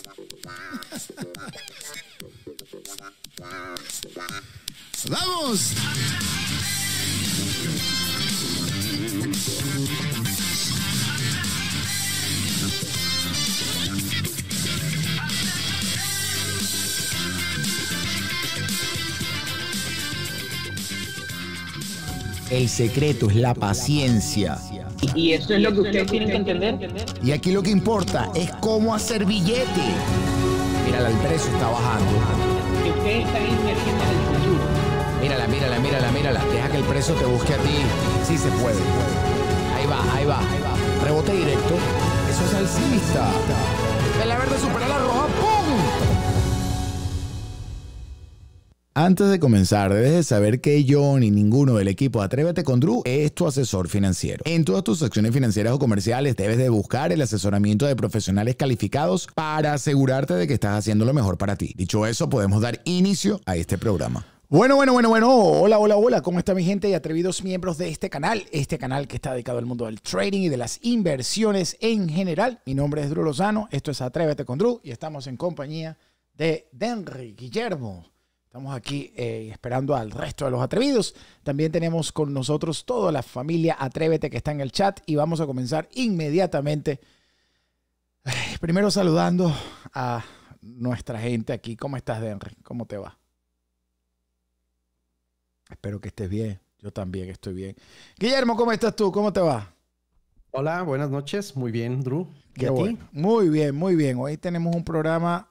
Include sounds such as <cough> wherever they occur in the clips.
<laughs> ¡Vamos! El secreto es la paciencia. Y eso es lo que ustedes tienen que entender. Y aquí lo que importa es cómo hacer billete. Mírala, el precio está bajando. Que Mírala, mírala, mírala, mírala. Deja que el precio te busque a ti. Sí se puede. Ahí va, ahí va. Rebote directo. Eso es alcista. El la verde superar la roja, ¡pum! Antes de comenzar, debes de saber que yo ni ninguno del equipo Atrévete con Drew es tu asesor financiero. En todas tus acciones financieras o comerciales debes de buscar el asesoramiento de profesionales calificados para asegurarte de que estás haciendo lo mejor para ti. Dicho eso, podemos dar inicio a este programa. Bueno, bueno, bueno, bueno. Hola, hola, hola. ¿Cómo está mi gente y atrevidos miembros de este canal? Este canal que está dedicado al mundo del trading y de las inversiones en general. Mi nombre es Drew Lozano. Esto es Atrévete con Drew y estamos en compañía de Denry Guillermo. Estamos aquí eh, esperando al resto de los atrevidos. También tenemos con nosotros toda la familia Atrévete que está en el chat y vamos a comenzar inmediatamente. Eh, primero saludando a nuestra gente aquí. ¿Cómo estás, Denry? ¿Cómo te va? Espero que estés bien. Yo también estoy bien. Guillermo, ¿cómo estás tú? ¿Cómo te va? Hola, buenas noches. Muy bien, Drew. ¿Y Qué a Muy bien, muy bien. Hoy tenemos un programa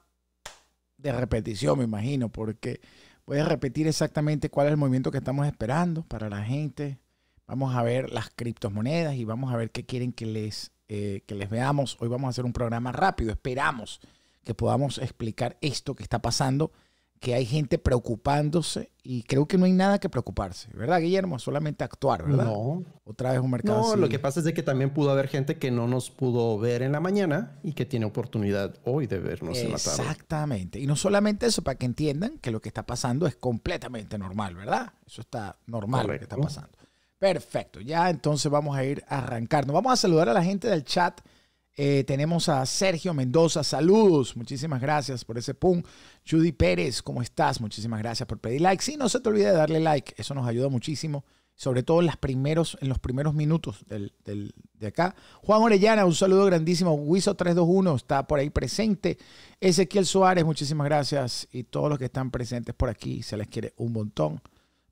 de repetición, me imagino, porque voy a repetir exactamente cuál es el movimiento que estamos esperando para la gente. Vamos a ver las criptomonedas y vamos a ver qué quieren que les, eh, que les veamos. Hoy vamos a hacer un programa rápido. Esperamos que podamos explicar esto que está pasando que hay gente preocupándose y creo que no hay nada que preocuparse, ¿verdad, Guillermo? Solamente actuar, ¿verdad? No. Otra vez un mercado. No, lo que pasa es de que también pudo haber gente que no nos pudo ver en la mañana y que tiene oportunidad hoy de vernos en la tarde. Exactamente. Y no solamente eso, para que entiendan que lo que está pasando es completamente normal, ¿verdad? Eso está normal lo que está pasando. Perfecto. Ya entonces vamos a ir a arrancarnos. Vamos a saludar a la gente del chat eh, tenemos a Sergio Mendoza, saludos, muchísimas gracias por ese pum. Judy Pérez, ¿cómo estás? Muchísimas gracias por pedir like. Sí, no se te olvide de darle like, eso nos ayuda muchísimo, sobre todo en, primeros, en los primeros minutos de acá. Juan Orellana, un saludo grandísimo. Wiso321 está por ahí presente. Ezequiel Suárez, muchísimas gracias. Y todos los que están presentes por aquí, se les quiere un montón.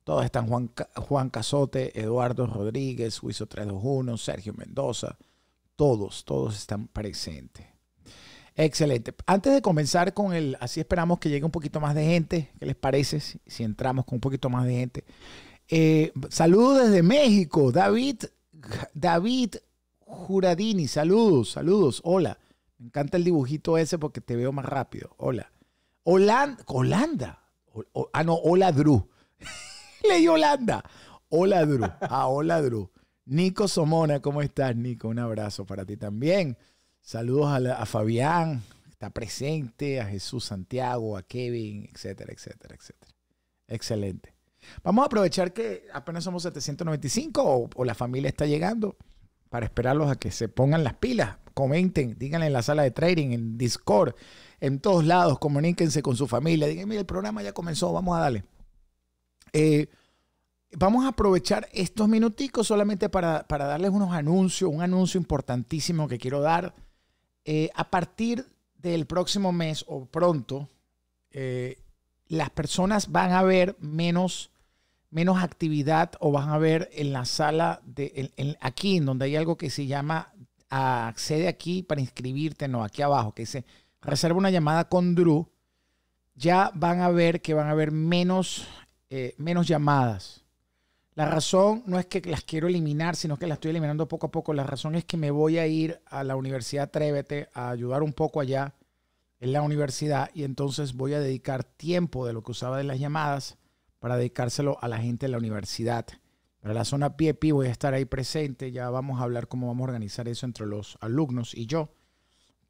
Todos están Juan, Juan Casote, Eduardo Rodríguez, Wiso321, Sergio Mendoza. Todos, todos están presentes. Excelente. Antes de comenzar con el, así esperamos que llegue un poquito más de gente. ¿Qué les parece si, entramos con un poquito más de gente? Eh, saludos desde México, David, David Juradini. Saludos, saludos. Hola. Me encanta el dibujito ese porque te veo más rápido. Hola. Holanda. Holanda. ah, no, hola Drew. <laughs> Leí Holanda. Hola Drew. Ah, hola Drew. Nico Somona, ¿cómo estás, Nico? Un abrazo para ti también. Saludos a, Fabián, está presente, a Jesús Santiago, a Kevin, etcétera, etcétera, etcétera. Excelente. Vamos a aprovechar que apenas somos 795 o, la familia está llegando para esperarlos a que se pongan las pilas, comenten, díganle en la sala de trading, en Discord, en todos lados, comuníquense con su familia, digan, mira, el programa ya comenzó, vamos a darle. Eh, Vamos a aprovechar estos minuticos solamente para, darles unos anuncios, un anuncio importantísimo que quiero dar. Eh, a partir del próximo mes o pronto, eh, las personas van a ver menos, menos actividad o van a ver en la sala, de, aquí en donde hay algo que se llama accede aquí para inscribirte, no, aquí abajo, que dice reserva una llamada con Drew, ya van a ver que van a haber menos, eh, menos llamadas. La razón no es que las quiero eliminar, sino que las estoy eliminando poco a poco. La razón es que me voy a ir a la Universidad Atrévete a ayudar un poco allá en la universidad y entonces voy a dedicar tiempo de lo que usaba de las llamadas para dedicárselo a la gente de la universidad. Para la zona PIEPI voy a estar ahí presente, ya vamos a hablar cómo vamos a organizar eso entre los alumnos y yo,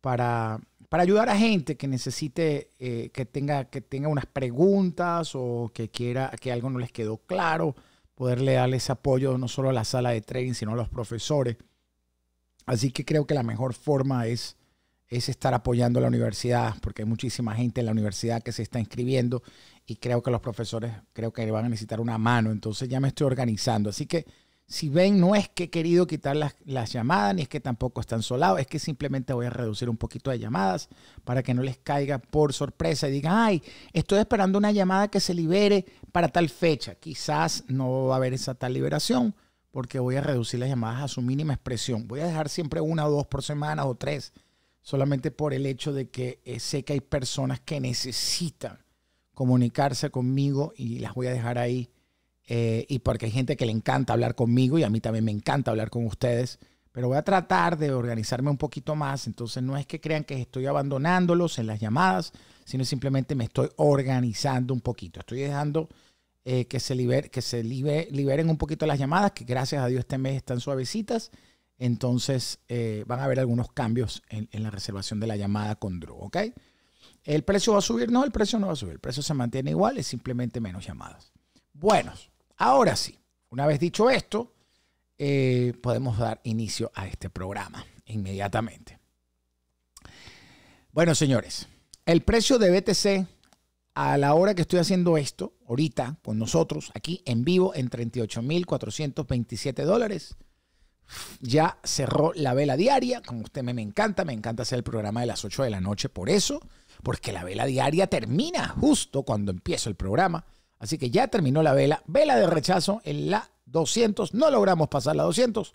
para, para ayudar a gente que necesite, eh, que, tenga, que tenga unas preguntas o que quiera que algo no les quedó claro poderle darle ese apoyo no solo a la sala de trading, sino a los profesores. Así que creo que la mejor forma es, es estar apoyando a la universidad, porque hay muchísima gente en la universidad que se está inscribiendo y creo que los profesores creo que van a necesitar una mano. Entonces ya me estoy organizando. Así que si ven, no es que he querido quitar las, llamadas, ni es que tampoco están solados, es que simplemente voy a reducir un poquito de llamadas para que no les caiga por sorpresa y digan, ay, estoy esperando una llamada que se libere para tal fecha. Quizás no va a haber esa tal liberación porque voy a reducir las llamadas a su mínima expresión. Voy a dejar siempre una o dos por semana o tres, solamente por el hecho de que eh, sé que hay personas que necesitan comunicarse conmigo y las voy a dejar ahí eh, y porque hay gente que le encanta hablar conmigo y a mí también me encanta hablar con ustedes, pero voy a tratar de organizarme un poquito más, entonces no es que crean que estoy abandonándolos en las llamadas, sino simplemente me estoy organizando un poquito, estoy dejando eh, que se, que se liberen un poquito las llamadas, que gracias a Dios este mes están suavecitas, entonces eh, van a haber algunos cambios en, la reservación de la llamada con Drew, ¿ok? ¿El precio va a subir? No, el precio no va a subir, el precio se mantiene igual, es simplemente menos llamadas. Buenos. Ahora sí, una vez dicho esto, eh, podemos dar inicio a este programa inmediatamente. Bueno, señores, el precio de BTC a la hora que estoy haciendo esto, ahorita con nosotros, aquí en vivo, en 38.427 dólares. Ya cerró la vela diaria, como usted me, me encanta, me encanta hacer el programa de las 8 de la noche por eso, porque la vela diaria termina justo cuando empiezo el programa. Así que ya terminó la vela. Vela de rechazo en la 200. No logramos pasar la 200.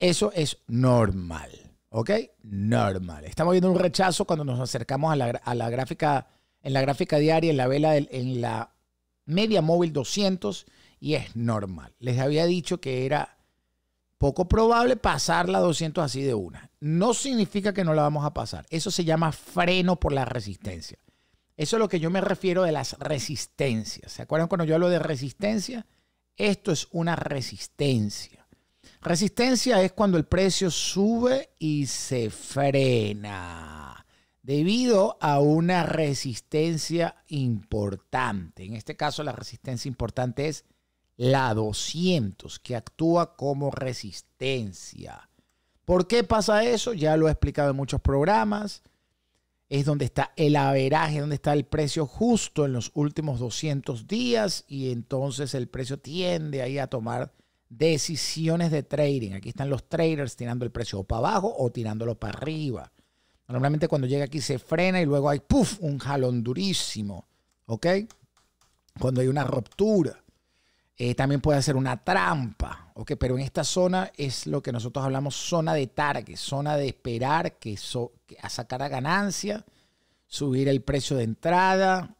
Eso es normal. ¿Ok? Normal. Estamos viendo un rechazo cuando nos acercamos a la, gráfica, en la gráfica diaria, en la vela, en la media móvil 200 y es normal. Les había dicho que era poco probable pasar la 200 así de una. No significa que no la vamos a pasar. Eso se llama freno por la resistencia. Eso es lo que yo me refiero de las resistencias. ¿Se acuerdan cuando yo hablo de resistencia? Esto es una resistencia. Resistencia es cuando el precio sube y se frena debido a una resistencia importante. En este caso la resistencia importante es la 200, que actúa como resistencia. ¿Por qué pasa eso? Ya lo he explicado en muchos programas es donde está el averaje, donde está el precio justo en los últimos 200 días y entonces el precio tiende ahí a tomar decisiones de trading. Aquí están los traders tirando el precio para abajo o tirándolo para arriba. Normalmente cuando llega aquí se frena y luego hay puff, un jalón durísimo, ¿ok? Cuando hay una ruptura. Eh, también puede ser una trampa, ¿ok? Pero en esta zona es lo que nosotros hablamos zona de target, zona de esperar que, a sacar a ganancia, subir el precio de entrada,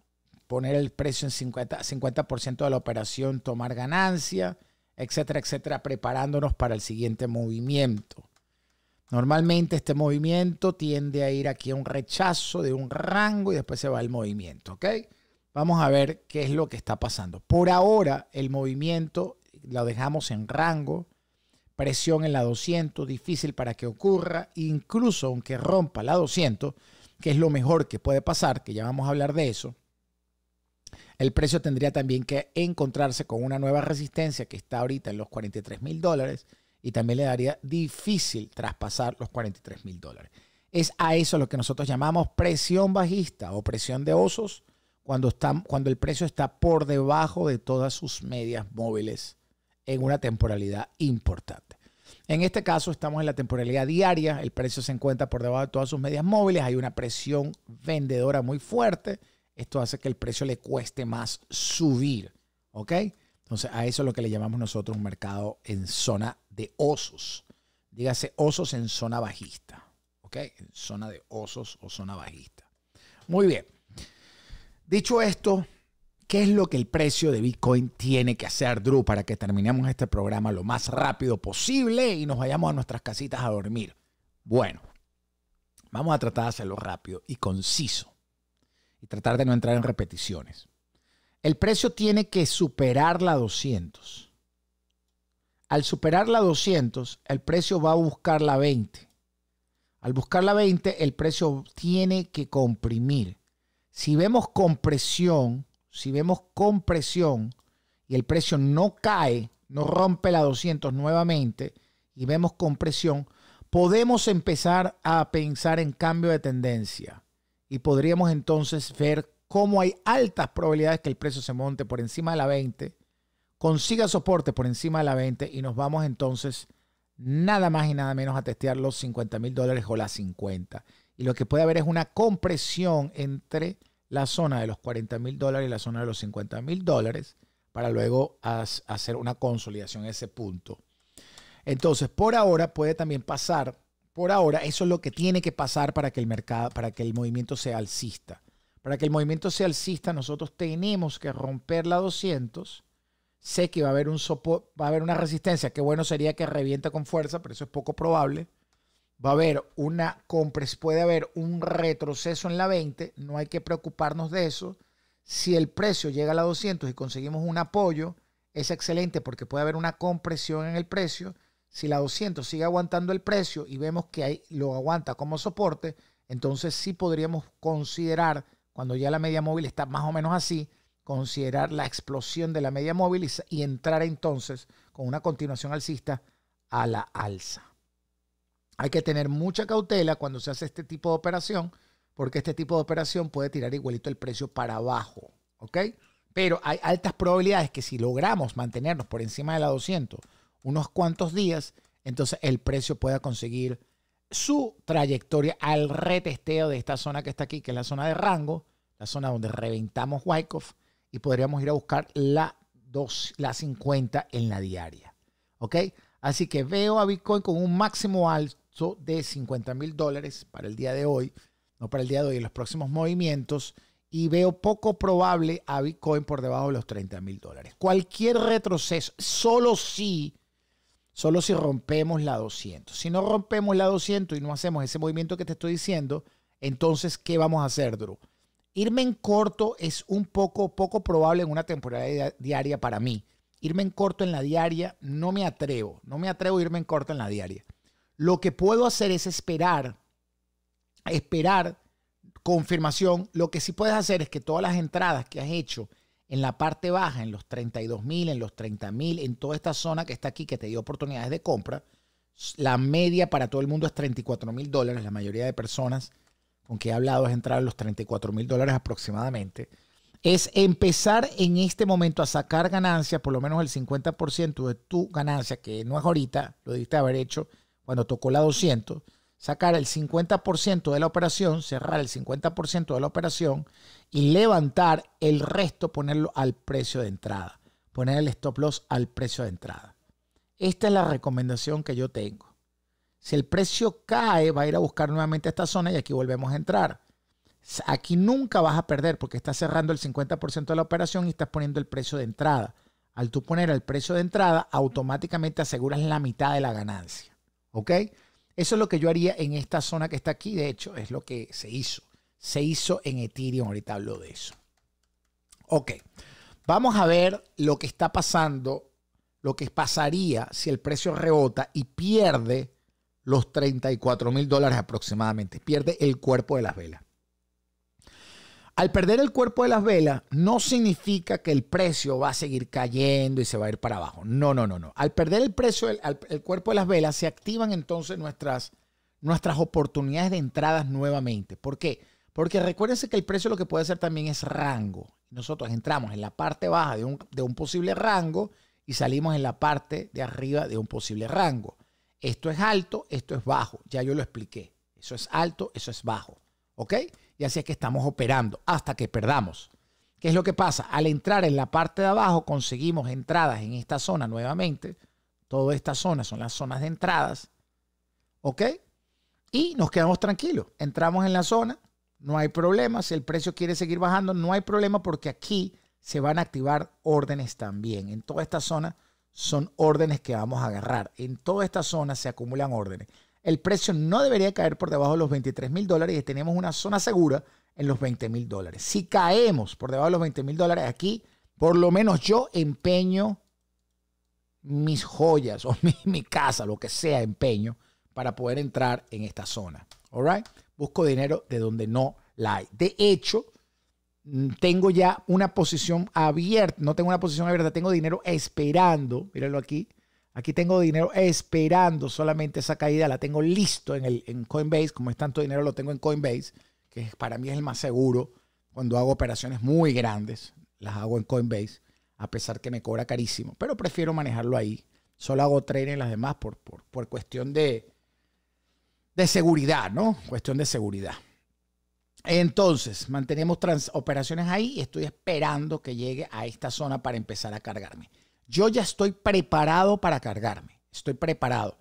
poner el precio en 50%, 50 de la operación, tomar ganancia, etcétera, etcétera, preparándonos para el siguiente movimiento. Normalmente este movimiento tiende a ir aquí a un rechazo de un rango y después se va el movimiento, ¿ok? Vamos a ver qué es lo que está pasando. Por ahora el movimiento lo dejamos en rango, presión en la 200, difícil para que ocurra, incluso aunque rompa la 200, que es lo mejor que puede pasar, que ya vamos a hablar de eso, el precio tendría también que encontrarse con una nueva resistencia que está ahorita en los 43 mil dólares y también le daría difícil traspasar los 43 mil dólares. Es a eso lo que nosotros llamamos presión bajista o presión de osos cuando, cuando el precio está por debajo de todas sus medias móviles en una temporalidad importante. En este caso estamos en la temporalidad diaria, el precio se encuentra por debajo de todas sus medias móviles, hay una presión vendedora muy fuerte, esto hace que el precio le cueste más subir, ¿ok? Entonces a eso es lo que le llamamos nosotros un mercado en zona de osos, dígase osos en zona bajista, ¿ok? En zona de osos o zona bajista. Muy bien, dicho esto, ¿Qué es lo que el precio de Bitcoin tiene que hacer, Drew, para que terminemos este programa lo más rápido posible y nos vayamos a nuestras casitas a dormir? Bueno, vamos a tratar de hacerlo rápido y conciso y tratar de no entrar en repeticiones. El precio tiene que superar la 200. Al superar la 200, el precio va a buscar la 20. Al buscar la 20, el precio tiene que comprimir. Si vemos compresión, si vemos compresión y el precio no cae, no rompe la 200 nuevamente y vemos compresión, podemos empezar a pensar en cambio de tendencia y podríamos entonces ver cómo hay altas probabilidades que el precio se monte por encima de la 20, consiga soporte por encima de la 20 y nos vamos entonces nada más y nada menos a testear los 50 mil dólares o las 50. Y lo que puede haber es una compresión entre la zona de los 40 mil dólares y la zona de los 50 mil dólares para luego hacer una consolidación en ese punto. Entonces, por ahora puede también pasar, por ahora eso es lo que tiene que pasar para que el mercado, para que el movimiento sea alcista. Para que el movimiento sea alcista, nosotros tenemos que romper la 200. Sé que va a haber un va a haber una resistencia, que bueno sería que revienta con fuerza, pero eso es poco probable va a haber una compresión, puede haber un retroceso en la 20, no hay que preocuparnos de eso. Si el precio llega a la 200 y conseguimos un apoyo, es excelente porque puede haber una compresión en el precio. Si la 200 sigue aguantando el precio y vemos que ahí lo aguanta como soporte, entonces sí podríamos considerar, cuando ya la media móvil está más o menos así, considerar la explosión de la media móvil y entrar entonces con una continuación alcista a la alza. Hay que tener mucha cautela cuando se hace este tipo de operación, porque este tipo de operación puede tirar igualito el precio para abajo, ¿ok? Pero hay altas probabilidades que si logramos mantenernos por encima de la 200 unos cuantos días, entonces el precio pueda conseguir su trayectoria al retesteo de esta zona que está aquí, que es la zona de rango, la zona donde reventamos Wyckoff y podríamos ir a buscar la, 50 en la diaria. ¿Ok? Así que veo a Bitcoin con un máximo alto de 50 mil dólares para el día de hoy, no para el día de hoy, en los próximos movimientos, y veo poco probable a Bitcoin por debajo de los 30 mil dólares. Cualquier retroceso, solo si, solo si rompemos la 200. Si no rompemos la 200 y no hacemos ese movimiento que te estoy diciendo, entonces, ¿qué vamos a hacer, Drew? Irme en corto es un poco, poco probable en una temporada diaria para mí. Irme en corto en la diaria, no me atrevo. No me atrevo a irme en corto en la diaria. Lo que puedo hacer es esperar, esperar confirmación. Lo que sí puedes hacer es que todas las entradas que has hecho en la parte baja, en los 32 mil, en los 30 mil, en toda esta zona que está aquí, que te dio oportunidades de compra, la media para todo el mundo es 34 mil dólares. La mayoría de personas con que he hablado es entrar a los 34 mil dólares aproximadamente. Es empezar en este momento a sacar ganancias, por lo menos el 50% de tu ganancia, que no es ahorita, lo debiste haber hecho cuando tocó la 200, sacar el 50% de la operación, cerrar el 50% de la operación y levantar el resto, ponerlo al precio de entrada, poner el stop loss al precio de entrada. Esta es la recomendación que yo tengo. Si el precio cae, va a ir a buscar nuevamente esta zona y aquí volvemos a entrar. Aquí nunca vas a perder porque estás cerrando el 50% de la operación y estás poniendo el precio de entrada. Al tú poner el precio de entrada, automáticamente aseguras la mitad de la ganancia. ¿Ok? Eso es lo que yo haría en esta zona que está aquí. De hecho, es lo que se hizo. Se hizo en Ethereum. Ahorita hablo de eso. Ok. Vamos a ver lo que está pasando, lo que pasaría si el precio rebota y pierde los 34 mil dólares aproximadamente. Pierde el cuerpo de las velas. Al perder el cuerpo de las velas, no significa que el precio va a seguir cayendo y se va a ir para abajo. No, no, no, no. Al perder el precio, el, cuerpo de las velas, se activan entonces nuestras, nuestras oportunidades de entradas nuevamente. ¿Por qué? Porque recuérdense que el precio lo que puede hacer también es rango. Nosotros entramos en la parte baja de un, de un posible rango y salimos en la parte de arriba de un posible rango. Esto es alto, esto es bajo. Ya yo lo expliqué. Eso es alto, eso es bajo. ¿Ok? y así es que estamos operando hasta que perdamos. ¿Qué es lo que pasa? Al entrar en la parte de abajo conseguimos entradas en esta zona nuevamente. Todas estas zonas son las zonas de entradas. ¿Ok? Y nos quedamos tranquilos. Entramos en la zona, no hay problema. Si el precio quiere seguir bajando, no hay problema porque aquí se van a activar órdenes también. En toda esta zona son órdenes que vamos a agarrar. En toda esta zona se acumulan órdenes el precio no debería caer por debajo de los 23 mil dólares y tenemos una zona segura en los 20 mil dólares. Si caemos por debajo de los 20 mil dólares aquí, por lo menos yo empeño mis joyas <laughs> o mi, casa, lo que sea, empeño para poder entrar en esta zona. Busco dinero de donde no la hay. De hecho, mm, tengo ya una posición abierta, no tengo una posición abierta, tengo dinero esperando, Míralo aquí, Aquí tengo dinero esperando solamente esa caída, la tengo listo en, el, en Coinbase, como es tanto dinero lo tengo en Coinbase, que para mí es el más seguro cuando hago operaciones muy grandes, las hago en Coinbase, a pesar que me cobra carísimo, pero prefiero manejarlo ahí. Solo hago trading en las demás por, por, cuestión de, de seguridad, ¿no? Cuestión de seguridad. Entonces, mantenemos trans operaciones ahí y estoy esperando que llegue a esta zona para empezar a cargarme. Yo ya estoy preparado para cargarme. Estoy preparado.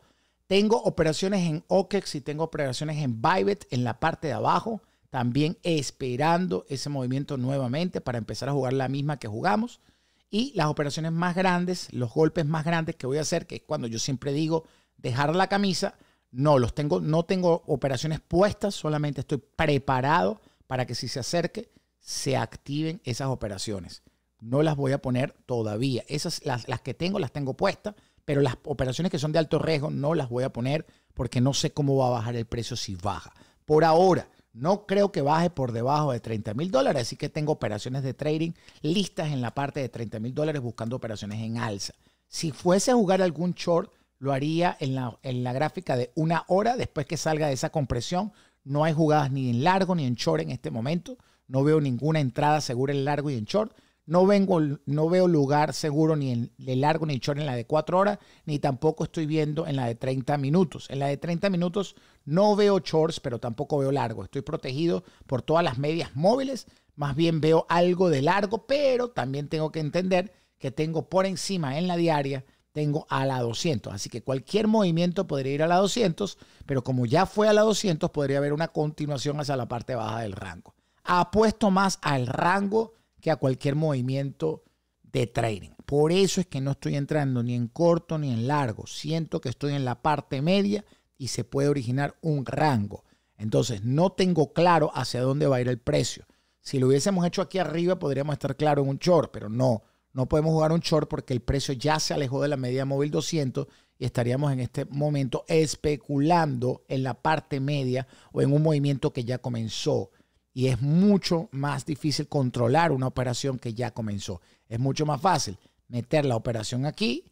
Tengo operaciones en OKEX y tengo operaciones en Bybit en la parte de abajo. También esperando ese movimiento nuevamente para empezar a jugar la misma que jugamos. Y las operaciones más grandes, los golpes más grandes que voy a hacer, que es cuando yo siempre digo dejar la camisa, no los tengo, no tengo operaciones puestas, solamente estoy preparado para que si se acerque, se activen esas operaciones no las voy a poner todavía. Esas, las, que tengo, las tengo puestas, pero las operaciones que son de alto riesgo no las voy a poner porque no sé cómo va a bajar el precio si baja. Por ahora, no creo que baje por debajo de 30 mil dólares, así que tengo operaciones de trading listas en la parte de 30 mil dólares buscando operaciones en alza. Si fuese a jugar algún short, lo haría en la, en la gráfica de una hora después que salga de esa compresión. No hay jugadas ni en largo ni en short en este momento. No veo ninguna entrada segura en largo y en short. No, vengo, no veo lugar seguro ni en el largo ni short en la de 4 horas, ni tampoco estoy viendo en la de 30 minutos. En la de 30 minutos no veo shorts, pero tampoco veo largo. Estoy protegido por todas las medias móviles. Más bien veo algo de largo, pero también tengo que entender que tengo por encima en la diaria, tengo a la 200. Así que cualquier movimiento podría ir a la 200, pero como ya fue a la 200, podría haber una continuación hacia la parte baja del rango. Apuesto más al rango que a cualquier movimiento de trading. Por eso es que no estoy entrando ni en corto ni en largo. Siento que estoy en la parte media y se puede originar un rango. Entonces, no tengo claro hacia dónde va a ir el precio. Si lo hubiésemos hecho aquí arriba, podríamos estar claro en un short, pero no, no podemos jugar un short porque el precio ya se alejó de la media móvil 200 y estaríamos en este momento especulando en la parte media o en un movimiento que ya comenzó y es mucho más difícil controlar una operación que ya comenzó. Es mucho más fácil meter la operación aquí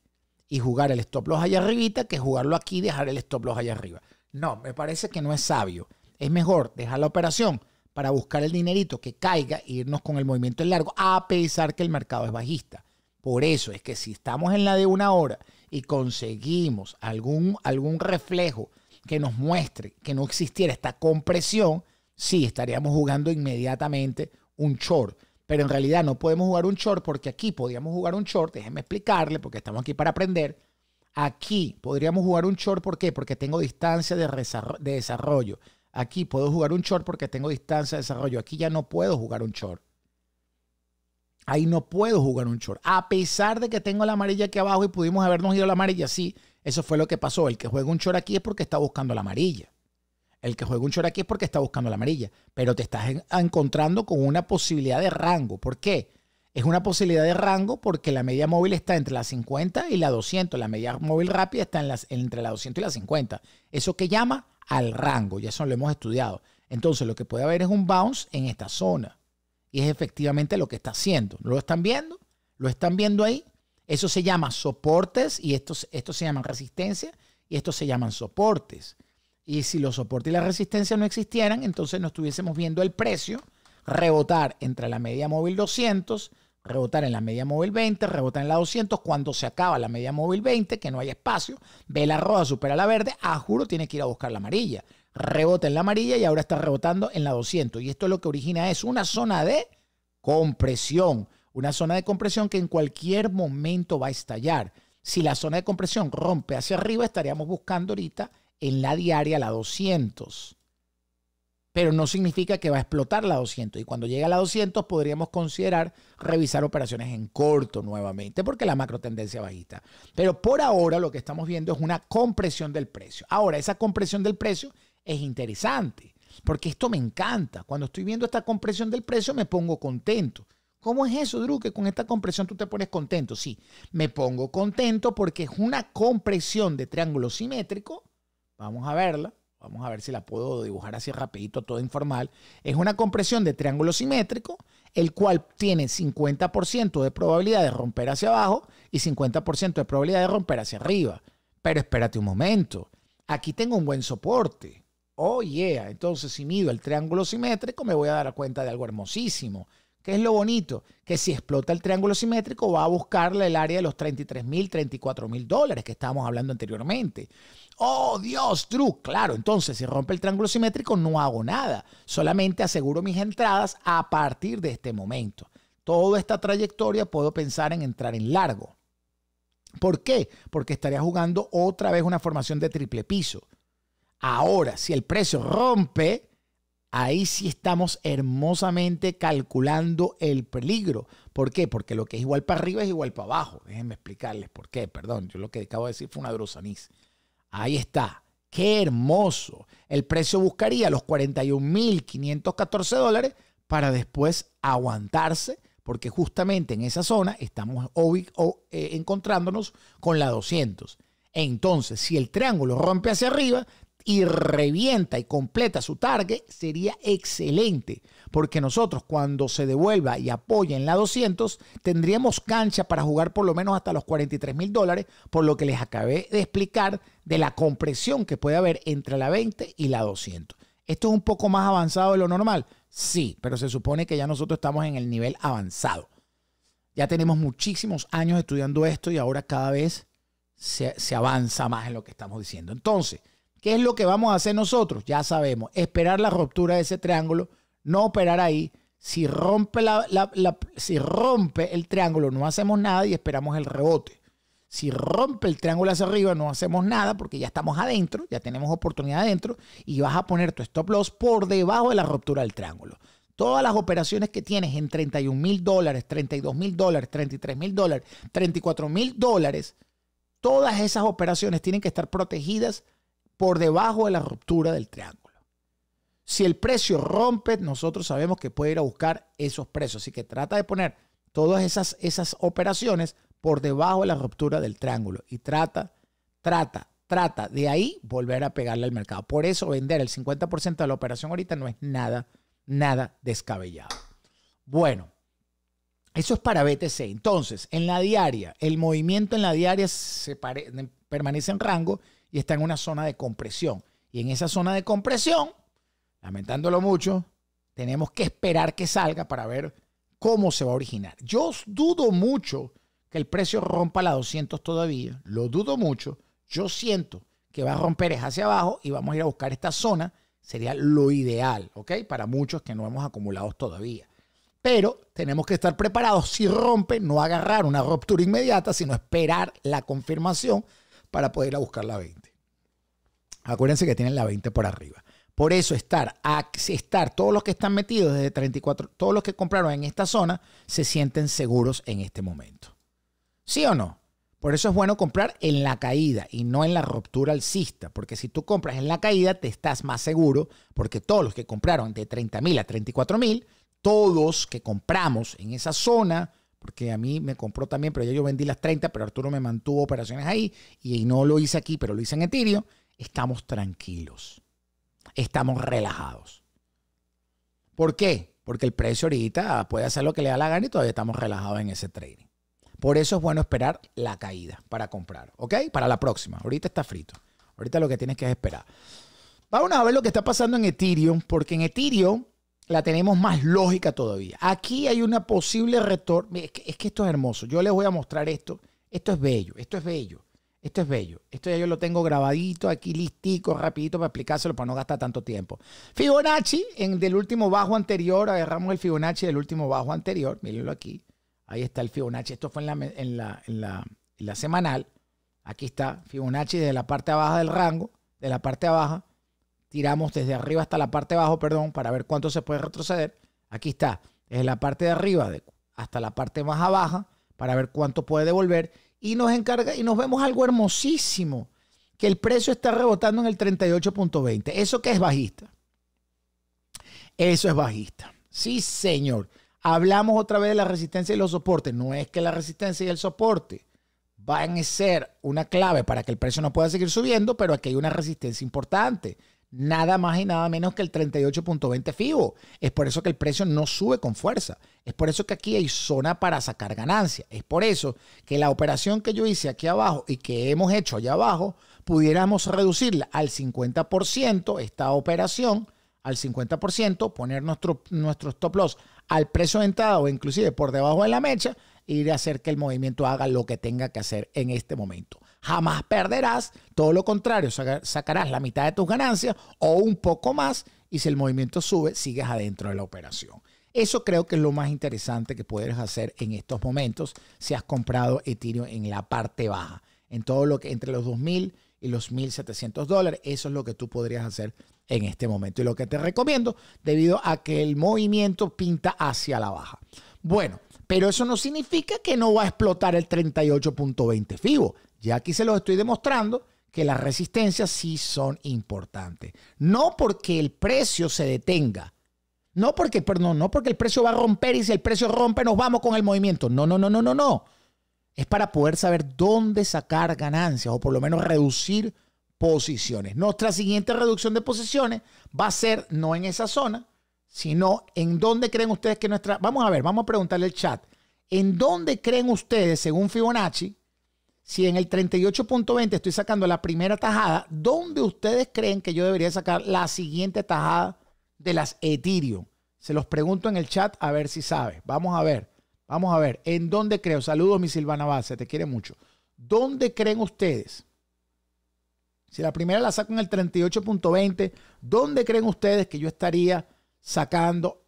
y jugar el stop loss allá arribita que jugarlo aquí y dejar el stop loss allá arriba. No, me parece que no es sabio. Es mejor dejar la operación para buscar el dinerito que caiga e irnos con el movimiento en largo a pesar que el mercado es bajista. Por eso es que si estamos en la de una hora y conseguimos algún, algún reflejo que nos muestre que no existiera esta compresión, sí, estaríamos jugando inmediatamente un short. Pero en realidad no podemos jugar un short porque aquí podríamos jugar un short, déjenme explicarle porque estamos aquí para aprender. Aquí podríamos jugar un short, ¿por qué? Porque tengo distancia de, de desarrollo. Aquí puedo jugar un short porque tengo distancia de desarrollo. Aquí ya no puedo jugar un short. Ahí no puedo jugar un short. A pesar de que tengo la amarilla aquí abajo y pudimos habernos ido a la amarilla, sí, eso fue lo que pasó. El que juega un short aquí es porque está buscando la amarilla. El que juega un short aquí es porque está buscando la amarilla, pero te estás ah, encontrando con una posibilidad de rango. ¿Por qué? Es una posibilidad de rango porque la media móvil está entre la 50 y la 200. La media móvil rápida está en las, entre la 200 y la 50. Eso que llama al rango, Y eso lo hemos estudiado. Entonces lo que puede haber es un bounce en esta zona. Y es efectivamente lo que está haciendo. ¿Lo están viendo? ¿Lo están viendo ahí? Eso se llama soportes y estos, estos se llaman resistencia y estos se llaman soportes. Y si los soportes y la resistencia no existieran, entonces no estuviésemos viendo el precio rebotar entre la media móvil 200, rebotar en la media móvil 20, rebotar en la 200, cuando se acaba la media móvil 20, que no hay espacio, ve la roja, supera la verde, a juro tiene que ir a buscar la amarilla, rebota en la amarilla y ahora está rebotando en la 200. Y esto es lo que origina es una zona de compresión, una zona de compresión que en cualquier momento va a estallar. Si la zona de compresión rompe hacia arriba, estaríamos buscando ahorita en la diaria, la 200. Pero no significa que va a explotar la 200. Y cuando llegue a la 200 podríamos considerar revisar operaciones en corto nuevamente, porque la macro tendencia bajista. Pero por ahora lo que estamos viendo es una compresión del precio. Ahora, esa compresión del precio es interesante, porque esto me encanta. Cuando estoy viendo esta compresión del precio me pongo contento. ¿Cómo es eso, Drew? Que con esta compresión tú te pones contento. Sí, me pongo contento porque es una compresión de triángulo simétrico Vamos a verla. Vamos a ver si la puedo dibujar así rapidito, todo informal. Es una compresión de triángulo simétrico, el cual tiene 50% de probabilidad de romper hacia abajo y 50% de probabilidad de romper hacia arriba. Pero espérate un momento. Aquí tengo un buen soporte. Oh yeah, entonces si mido el triángulo simétrico me voy a dar cuenta de algo hermosísimo. ¿Qué es lo bonito? Que si explota el triángulo simétrico va a buscarle el área de los 33 mil, 34 mil dólares que estábamos hablando anteriormente. Oh, Dios, Drew. Claro, entonces si rompe el triángulo simétrico no hago nada. Solamente aseguro mis entradas a partir de este momento. Toda esta trayectoria puedo pensar en entrar en largo. ¿Por qué? Porque estaría jugando otra vez una formación de triple piso. Ahora, si el precio rompe, ahí sí estamos hermosamente calculando el peligro. ¿Por qué? Porque lo que es igual para arriba es igual para abajo. Déjenme explicarles por qué. Perdón, yo lo que acabo de decir fue una grosaniza. Ahí está. Qué hermoso. El precio buscaría los 41.514 dólares para después aguantarse, porque justamente en esa zona estamos eh, encontrándonos con la 200. Entonces, si el triángulo rompe hacia arriba, y revienta y completa su target, sería excelente, porque nosotros cuando se devuelva y apoya en la 200, tendríamos cancha para jugar por lo menos hasta los 43 mil dólares, por lo que les acabé de explicar de la compresión que puede haber entre la 20 y la 200. ¿Esto es un poco más avanzado de lo normal? Sí, pero se supone que ya nosotros estamos en el nivel avanzado. Ya tenemos muchísimos años estudiando esto y ahora cada vez se, se avanza más en lo que estamos diciendo. Entonces, ¿Qué es lo que vamos a hacer nosotros? Ya sabemos, esperar la ruptura de ese triángulo, no operar ahí. Si rompe, si rompe el triángulo, no hacemos nada y esperamos el rebote. Si rompe el triángulo hacia arriba, no hacemos nada porque ya estamos adentro, ya tenemos oportunidad adentro y vas a poner tu stop loss por debajo de la ruptura del triángulo. Todas las operaciones que tienes en 31 mil dólares, 32 mil dólares, 33 mil dólares, 34 mil dólares, todas esas operaciones tienen que estar protegidas por debajo de la ruptura del triángulo. Si el precio rompe, nosotros sabemos que puede ir a buscar esos precios. Así que trata de poner todas esas, esas operaciones por debajo de la ruptura del triángulo y trata, trata, trata de ahí volver a pegarle al mercado. Por eso vender el 50% de la operación ahorita no es nada, nada descabellado. Bueno, eso es para BTC. Entonces, en la diaria, el movimiento en la diaria se permanece en rango y está en una zona de compresión. Y en esa zona de compresión, lamentándolo mucho, tenemos que esperar que salga para ver cómo se va a originar. Yo dudo mucho que el precio rompa la 200 todavía, lo dudo mucho. Yo siento que va a romper es hacia abajo y vamos a ir a buscar esta zona, sería lo ideal, ¿ok? Para muchos que no hemos acumulado todavía. Pero tenemos que estar preparados si rompe, no agarrar una ruptura inmediata, sino esperar la confirmación para poder ir a buscar la venta. Acuérdense que tienen la 20 por arriba. Por eso estar, estar, todos los que están metidos desde 34, todos los que compraron en esta zona, se sienten seguros en este momento. ¿Sí o no? Por eso es bueno comprar en la caída y no en la ruptura alcista, porque si tú compras en la caída te estás más seguro, porque todos los que compraron de 30 mil a 34 mil, todos que compramos en esa zona, porque a mí me compró también, pero ya yo vendí las 30, pero Arturo me mantuvo operaciones ahí y no lo hice aquí, pero lo hice en Etirio estamos tranquilos, estamos relajados. ¿Por qué? Porque el precio ahorita puede hacer lo que le da la gana y todavía estamos relajados en ese trading. Por eso es bueno esperar la caída para comprar, ¿ok? Para la próxima. Ahorita está frito. Ahorita lo que tienes que es esperar. Vamos a ver lo que está pasando en Ethereum, porque en Ethereum la tenemos más lógica todavía. Aquí hay una posible retorno. Es, que, es que, esto es hermoso. Yo les voy a mostrar esto. Esto es bello, esto es bello. Esto es bello. Esto ya yo lo tengo grabadito aquí, listico, rapidito para explicárselo para no gastar tanto tiempo. Fibonacci, en del último bajo anterior, agarramos el Fibonacci del último bajo anterior. Mírenlo aquí. Ahí está el Fibonacci. Esto fue en la, en la, semanal. Aquí está Fibonacci desde la parte baja del rango, de la parte baja. Tiramos desde arriba hasta la parte abajo, perdón, para ver cuánto se puede retroceder. Aquí está, desde la parte de arriba hasta la parte más baja para ver cuánto puede devolver y nos encarga y nos vemos algo hermosísimo, que el precio está rebotando en el 38.20. ¿Eso qué es bajista? Eso es bajista. Sí, señor. Hablamos otra vez de la resistencia y los soportes. No es que la resistencia y el soporte van a ser una clave para que el precio no pueda seguir subiendo, pero aquí hay una resistencia importante nada más y nada menos que el 38.20 FIBO. Es por eso que el precio no sube con fuerza. Es por eso que aquí hay zona para sacar ganancia. Es por eso que la operación que yo hice aquí abajo y que hemos hecho allá abajo, pudiéramos reducirla al 50%, esta operación al 50%, poner nuestros top loss al precio de entrada o inclusive por debajo de la mecha y ir hacer que el movimiento haga lo que tenga que hacer en este momento jamás perderás, todo lo contrario, sacarás la mitad de tus ganancias o un poco más y si el movimiento sube, sigues adentro de la operación. Eso creo que es lo más interesante que puedes hacer en estos momentos si has comprado Ethereum en la parte baja, en todo lo que entre los 2000 y los 1700 dólares, eso es lo que tú podrías hacer en este momento y lo que te recomiendo debido a que el movimiento pinta hacia la baja. Bueno, pero eso no significa que no va a explotar el 38.20 FIBO. Ya aquí se los estoy demostrando que las resistencias sí son importantes. No porque el precio se detenga. No porque, perdón, no porque el precio va a romper y si el precio rompe nos vamos con el movimiento. No, no, no, no, no, no. Es para poder saber dónde sacar ganancias o por lo menos reducir posiciones. Nuestra siguiente reducción de posiciones va a ser no en esa zona, sino en dónde creen ustedes que nuestra... Vamos a ver, vamos a preguntarle al chat. ¿En dónde creen ustedes, según Fibonacci, si en el 38.20 estoy sacando la primera tajada, ¿dónde ustedes creen que yo debería sacar la siguiente tajada de las Ethereum? Se los pregunto en el chat a ver si sabe. Vamos a ver, vamos a ver. ¿En dónde creo? Saludos, mi Silvana Base, te quiere mucho. ¿Dónde creen ustedes? Si la primera la saco en el 38.20, ¿dónde creen ustedes que yo estaría sacando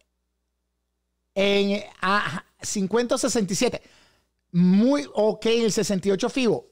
en a 50 67? Muy ok, el 68 FIBO.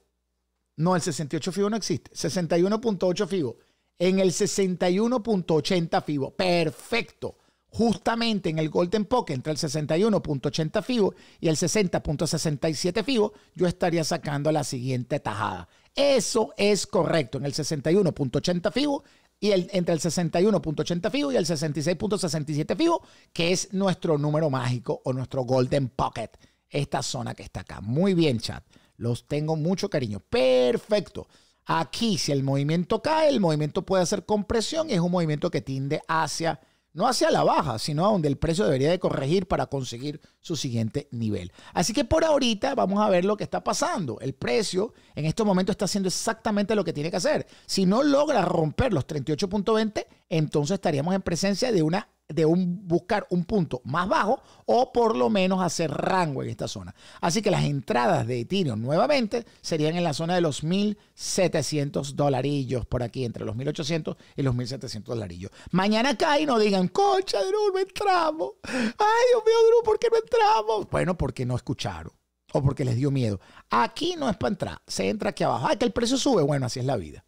No, el 68 FIBO no existe. 61.8 FIBO. En el 61.80 FIBO. Perfecto. Justamente en el Golden Pocket, entre el 61.80 FIBO y el 60.67 FIBO, yo estaría sacando la siguiente tajada. Eso es correcto. En el 61.80 FIBO y entre el 61.80 FIBO y el 66.67 FIBO, que es nuestro número mágico o nuestro Golden Pocket esta zona que está acá. Muy bien, chat. Los tengo mucho cariño. Perfecto. Aquí, si el movimiento cae, el movimiento puede hacer compresión y es un movimiento que tiende hacia, no hacia la baja, sino a donde el precio debería de corregir para conseguir su siguiente nivel. Así que por ahorita vamos a ver lo que está pasando. El precio en estos momentos está haciendo exactamente lo que tiene que hacer. Si no logra romper los 38.20, entonces estaríamos en presencia de una de un, buscar un punto más bajo o por lo menos hacer rango en esta zona. Así que las entradas de Ethereum nuevamente serían en la zona de los 1.700 dolarillos, por aquí entre los 1.800 y los 1.700 dolarillos. Mañana cae y no digan, cocha Drew, no entramos. Ay, Dios mío, Drew, ¿por qué no entramos? Bueno, porque no escucharon o porque les dio miedo. Aquí no es para entrar, se entra aquí abajo. Ay, ah, que el precio sube. Bueno, así es la vida.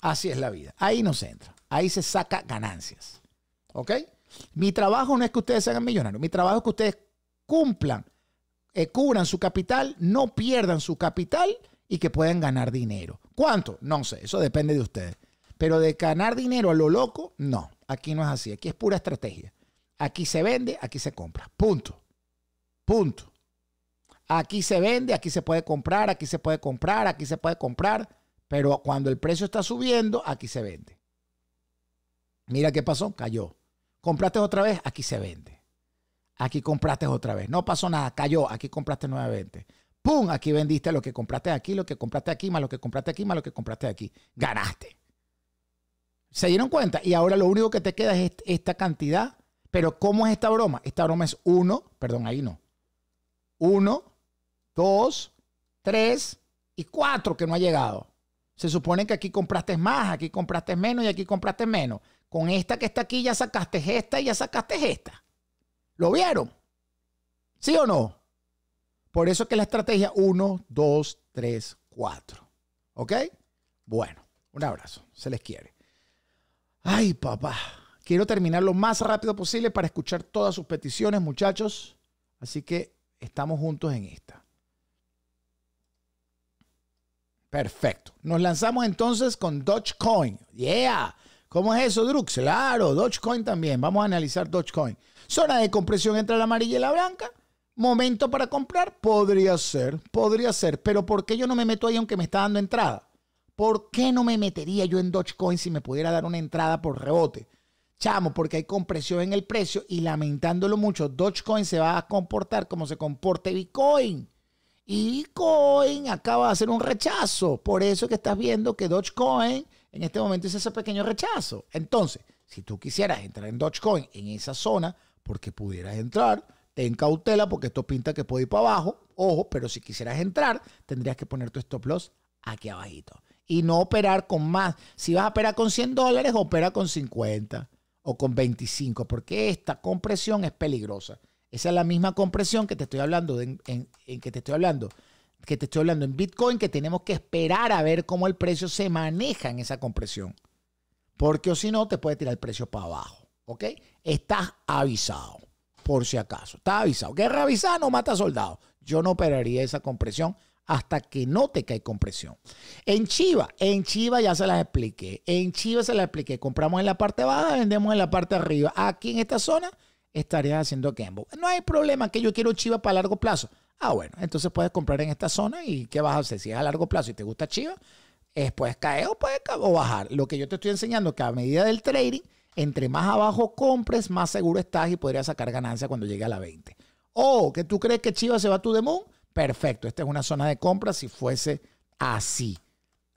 Así es la vida. Ahí no se entra. Ahí se saca ganancias. ¿Ok? Mi trabajo no es que ustedes sean millonarios, mi trabajo es que ustedes cumplan, eh, cubran su capital, no pierdan su capital y que puedan ganar dinero. ¿Cuánto? No sé, eso depende de ustedes. Pero de ganar dinero a lo loco, no. Aquí no es así, aquí es pura estrategia. Aquí se vende, aquí se compra. Punto. Punto. Aquí se vende, aquí se puede comprar, aquí se puede comprar, aquí se puede comprar, pero cuando el precio está subiendo, aquí se vende. Mira qué pasó, cayó. Compraste otra vez, aquí se vende. Aquí compraste otra vez. No pasó nada, cayó, aquí compraste nuevamente. ¡Pum! Aquí vendiste lo que compraste aquí, lo que compraste aquí, más lo que compraste aquí, más lo que compraste aquí. Ganaste. ¿Se dieron cuenta? Y ahora lo único que te queda es esta cantidad. Pero ¿cómo es esta broma? Esta broma es uno, perdón, ahí no. Uno, dos, tres, y cuatro que no ha llegado. Se supone que aquí compraste más, aquí compraste menos y aquí compraste menos. Con esta que está aquí ya sacaste esta y ya sacaste esta. ¿Lo vieron? ¿Sí o no? Por eso es que la estrategia 1, 2, 3, 4. ¿Ok? Bueno, un abrazo. Se les quiere. Ay, papá. Quiero terminar lo más rápido posible para escuchar todas sus peticiones, muchachos. Así que estamos juntos en esta. Perfecto. Nos lanzamos entonces con Dogecoin. Yeah. ¿Cómo es eso, Drux? Claro, Dogecoin también. Vamos a analizar Dogecoin. Zona de compresión entre la amarilla y la blanca. Momento para comprar. Podría ser, podría ser. Pero ¿por qué yo no me meto ahí aunque me está dando entrada? ¿Por qué no me metería yo en Dogecoin si me pudiera dar una entrada por rebote? Chamo, porque hay compresión en el precio y lamentándolo mucho, Dogecoin se va a comportar como se comporte Bitcoin. Y Bitcoin acaba de hacer un rechazo. Por eso que estás viendo que Dogecoin en este momento es ese pequeño rechazo. Entonces, si tú quisieras entrar en Dogecoin en esa zona, porque pudieras entrar, ten cautela porque esto pinta que puede ir para abajo, ojo, pero si quisieras entrar, tendrías que poner tu stop loss aquí abajito y no operar con más. Si vas a operar con 100 dólares, opera con 50 o con 25, porque esta compresión es peligrosa. Esa es la misma compresión que te estoy hablando, en que te estoy hablando que te estoy hablando en Bitcoin, que tenemos que esperar a ver cómo el precio se maneja en esa compresión. Porque o si no, te puede tirar el precio para abajo. ¿Ok? Estás avisado, por si acaso. Estás avisado. Guerra avisada no mata soldados. Yo no operaría esa compresión hasta que no te cae compresión. En Chiva, en Chiva ya se las expliqué. En Chiva se las expliqué. Compramos en la parte baja, vendemos en la parte arriba. Aquí en esta zona estarías haciendo Gamble. No hay problema que yo quiero Chiva para largo plazo. Ah, bueno, entonces puedes comprar en esta zona y ¿qué vas a hacer? Si es a largo plazo y te gusta Chiva, puedes caer o puedes o bajar. Lo que yo te estoy enseñando es que a medida del trading, entre más abajo compres, más seguro estás y podrías sacar ganancia cuando llegue a la 20. O que tú crees que Chiva se va a tu demon, perfecto, esta es una zona de compra si fuese así.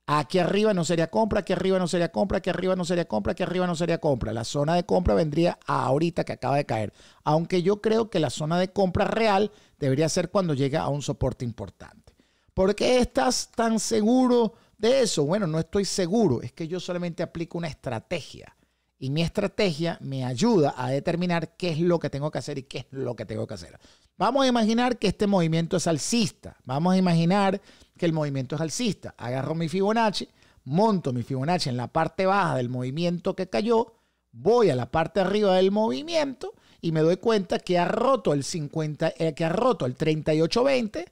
Aquí arriba no sería compra, aquí arriba no sería compra, aquí arriba no sería compra, aquí arriba no sería compra. La zona de compra vendría ahorita que acaba de caer. Aunque yo creo que la zona de compra real debería ser cuando llega a un soporte importante. ¿Por qué estás tan seguro de eso? Bueno, no estoy seguro. Es que yo solamente aplico una estrategia. Y mi estrategia me ayuda a determinar qué es lo que tengo que hacer y qué es lo que tengo que hacer. Vamos a imaginar que este movimiento es alcista. Vamos a imaginar que el movimiento es alcista. Agarro mi Fibonacci, monto mi Fibonacci en la parte baja del movimiento que cayó, voy a la parte arriba del movimiento y me doy cuenta que ha roto el 50, eh, que ha roto el 3820,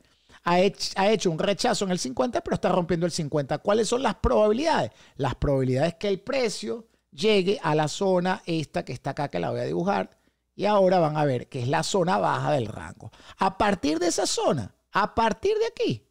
ha hecho un rechazo en el 50, pero está rompiendo el 50. ¿Cuáles son las probabilidades? Las probabilidades que el precio llegue a la zona esta que está acá, que la voy a dibujar, y ahora van a ver que es la zona baja del rango. A partir de esa zona, a partir de aquí,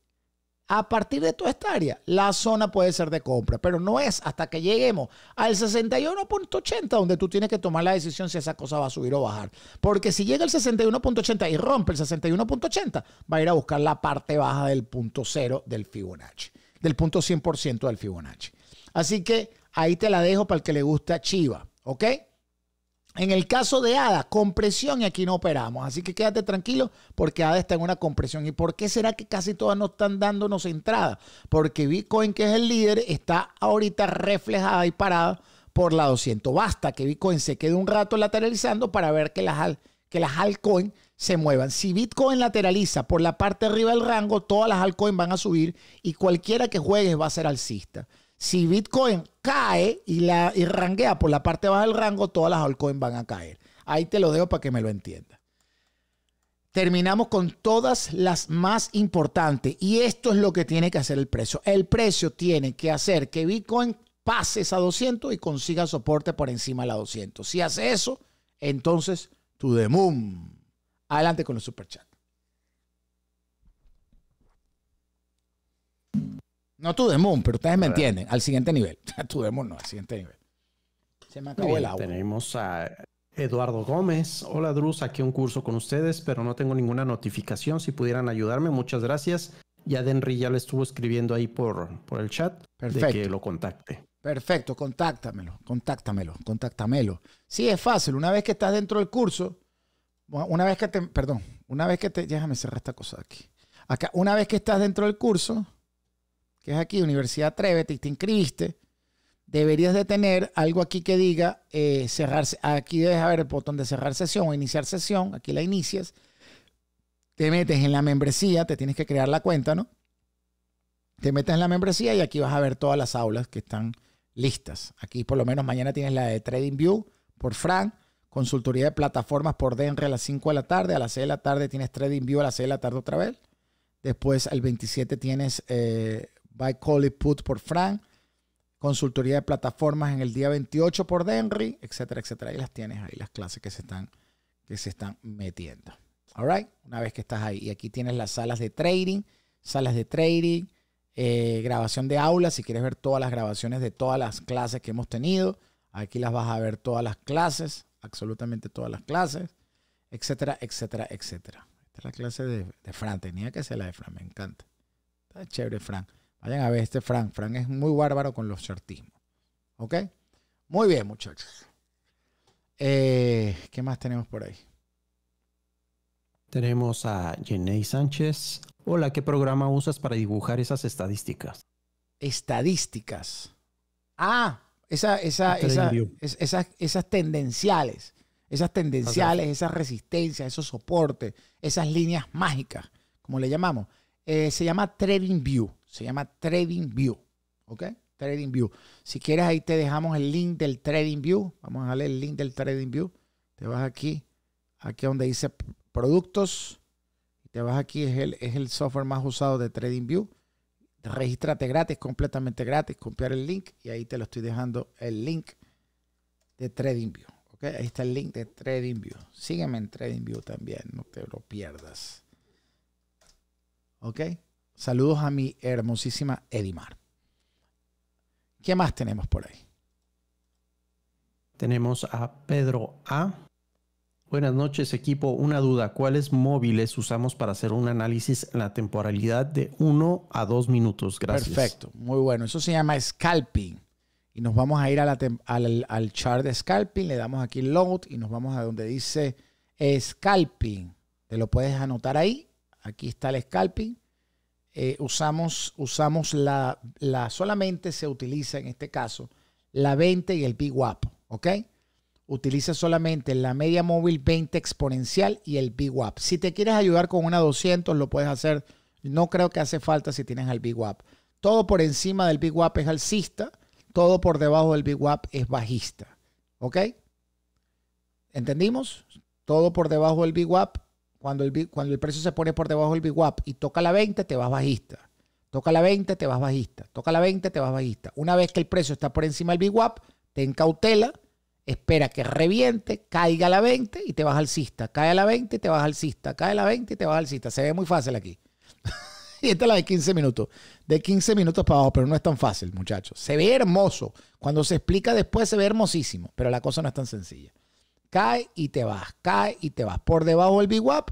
a partir de toda esta área, la zona puede ser de compra, pero no es hasta que lleguemos al 61.80 donde tú tienes que tomar la decisión si esa cosa va a subir o bajar. Porque si llega el 61.80 y rompe el 61.80, va a ir a buscar la parte baja del punto cero del Fibonacci, del punto 100% del Fibonacci. Así que ahí te la dejo para el que le gusta Chiva, ¿ok? En el caso de ADA, compresión y aquí no operamos. Así que quédate tranquilo porque ADA está en una compresión. ¿Y por qué será que casi todas no están dándonos entrada? Porque Bitcoin, que es el líder, está ahorita reflejada y parada por la 200. Basta que Bitcoin se quede un rato lateralizando para ver que las, que las altcoins se muevan. Si Bitcoin lateraliza por la parte de arriba del rango, todas las altcoins van a subir y cualquiera que juegue va a ser alcista. Si Bitcoin cae y, la, ranguea por la parte baja del rango, todas las altcoins van a caer. Ahí te lo dejo para que me lo entiendas. Terminamos con todas las más importantes y esto es lo que tiene que hacer el precio. El precio tiene que hacer que Bitcoin pase a 200 y consiga soporte por encima de la 200. Si hace eso, entonces tu the moon. Adelante con el Chat. No to the pero ustedes me entienden. Al siguiente nivel. to <laughs> the no, al siguiente nivel. Se me acabó el agua. Tenemos a Eduardo Gómez. Hola, Drus. Aquí un curso con ustedes, pero no tengo ninguna notificación. Si pudieran ayudarme, muchas gracias. Ya Denry ya le estuvo escribiendo ahí por, por el chat Perfecto. de que lo contacte. Perfecto, contáctamelo, contáctamelo, contáctamelo. Sí, es fácil. Una vez que estás dentro del curso, una vez que te, perdón, una vez que te, déjame cerrar esta cosa aquí. Acá, una vez que estás dentro del curso, que es aquí, Universidad Atrévete y te inscribiste, deberías de tener algo aquí que diga eh, cerrarse. aquí debes haber el botón de cerrar sesión o iniciar sesión, aquí la inicias, te metes en la membresía, te tienes que crear la cuenta, ¿no? Te metes en la membresía y aquí vas a ver todas las aulas que están listas. Aquí por lo menos mañana tienes la de Trading View por Frank, consultoría de plataformas por Denre a las 5 de la tarde, a las 6 de la tarde tienes Trading TradingView a las 6 de la tarde otra vez. Después al 27 tienes eh, by Collie Put por Frank, consultoría de plataformas en el día 28 por Denry, etcétera, etcétera. Ahí las tienes, ahí las clases que se están, que se están metiendo. All una vez que estás ahí. Y aquí tienes las salas de trading, salas de trading, eh, grabación de aulas. Si quieres ver todas las grabaciones de todas las clases que hemos tenido, aquí las vas a ver todas las clases, absolutamente todas las clases, etcétera, etcétera, etcétera. Esta es la clase de, de Fran. Tenía que ser la de Fran, me encanta. Está chévere, Fran. Vayan a ver este Frank. Frank es muy bárbaro con los chartismos. ¿Ok? Muy bien, muchachos. Eh, ¿Qué más tenemos por ahí? Tenemos a Jenny Sánchez. Hola, ¿qué programa usas para dibujar esas estadísticas? Estadísticas. Ah, este esas, tendenciales, esas tendenciales, esas resistencias, esos soportes, esas líneas mágicas, como le llamamos. Eh, se llama Trading View. Se llama TradingView. ¿Ok? TradingView. Si quieres, ahí te dejamos el link del TradingView. Vamos a leer el link del TradingView. Te vas aquí, aquí donde dice productos. Te vas aquí, es el, es el software más usado de TradingView. Regístrate gratis, completamente gratis. Copiar el link y ahí te lo estoy dejando el link de TradingView. ¿Ok? Ahí está el link de TradingView. Sígueme en TradingView también, no te lo pierdas. ¿Ok? Saludos a mi hermosísima Edimar. ¿Qué más tenemos por ahí? Tenemos a Pedro A. Buenas noches equipo, una duda, ¿cuáles móviles usamos para hacer un análisis en la temporalidad de 1 a 2 minutos? Gracias. Perfecto, muy bueno, eso se llama scalping y nos vamos a ir al, al, chart de scalping, le damos aquí load y nos vamos a donde dice scalping, te lo puedes anotar ahí, aquí está el scalping eh, usamos, usamos la, la, solamente se utiliza en este caso la 20 y el Wap. ¿ok? Utiliza solamente la media móvil 20 exponencial y el Big Wap. Si te quieres ayudar con una 200, lo puedes hacer. No creo que hace falta si tienes al WAP. Todo por encima del Big Wap es alcista, todo por debajo del Big Wap es bajista, ¿ok? ¿Entendimos? Todo por debajo del Big WAP. Cuando el, precio se pone por debajo del VWAP y toca la 20, te vas bajista. Toca la 20, te vas bajista. Toca la 20, te vas bajista. Una vez que el precio está por encima del VWAP, ten cautela, espera que reviente, caiga la 20 y te vas alcista. Cae la 20 y te vas alcista. Cae la 20 y te vas alcista. Se ve muy fácil aquí. <laughs> y esta es la de 15 minutos. De 15 minutos para abajo, pero no es tan fácil, muchachos. Se ve hermoso. Cuando se explica después se ve hermosísimo, pero la cosa no es tan sencilla. Cae y te vas, cae y te vas. Por debajo del Wap,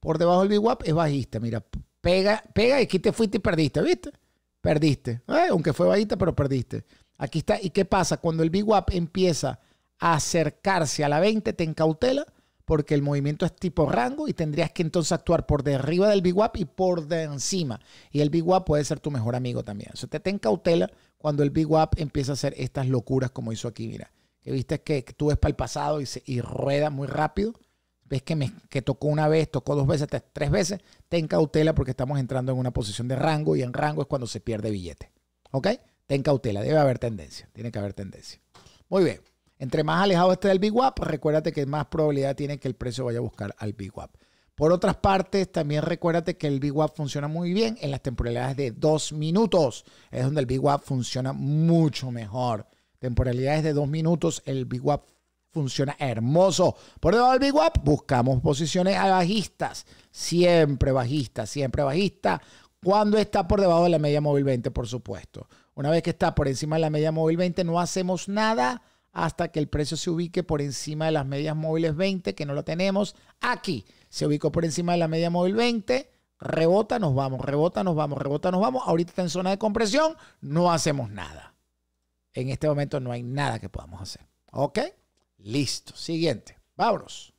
por debajo del Wap es bajista. Mira, pega, pega y aquí te fuiste y perdiste, ¿viste? Perdiste. Eh, aunque fue bajista, pero perdiste. Aquí está. ¿Y qué pasa? Cuando el Wap empieza a acercarse a la 20, te encautela porque el movimiento es tipo rango y tendrías que entonces actuar por arriba del Wap y por de encima. Y el Wap puede ser tu mejor amigo también. O sea, te ten cautela cuando el Wap empieza a hacer estas locuras como hizo aquí, mira viste que tú ves para el pasado y, rueda muy rápido. Ves que, me, que tocó una vez, tocó dos veces, tres veces. Ten cautela porque estamos entrando en una posición de rango y en rango es cuando se pierde billete. ¿Ok? Ten cautela, debe haber tendencia. Tiene que haber tendencia. Muy bien. Entre más alejado esté del Wap, recuérdate que más probabilidad tiene que el precio vaya a buscar al Wap. Por otras partes, también recuérdate que el Wap funciona muy bien en las temporalidades de dos minutos. Es donde el Wap funciona mucho mejor. Temporalidades de dos minutos. El Big Wap funciona hermoso. Por debajo del Wap, buscamos posiciones a bajistas. Siempre bajista, siempre bajista. Cuando está por debajo de la media móvil 20, por supuesto. Una vez que está por encima de la media móvil 20, no hacemos nada hasta que el precio se ubique por encima de las medias móviles 20, que no lo tenemos. Aquí se ubicó por encima de la media móvil 20. Rebota, nos vamos, rebota, nos vamos, rebota, nos vamos. Ahorita está en zona de compresión, no hacemos nada en este momento no hay nada que podamos hacer. ¿Ok? Listo. Siguiente. Vámonos.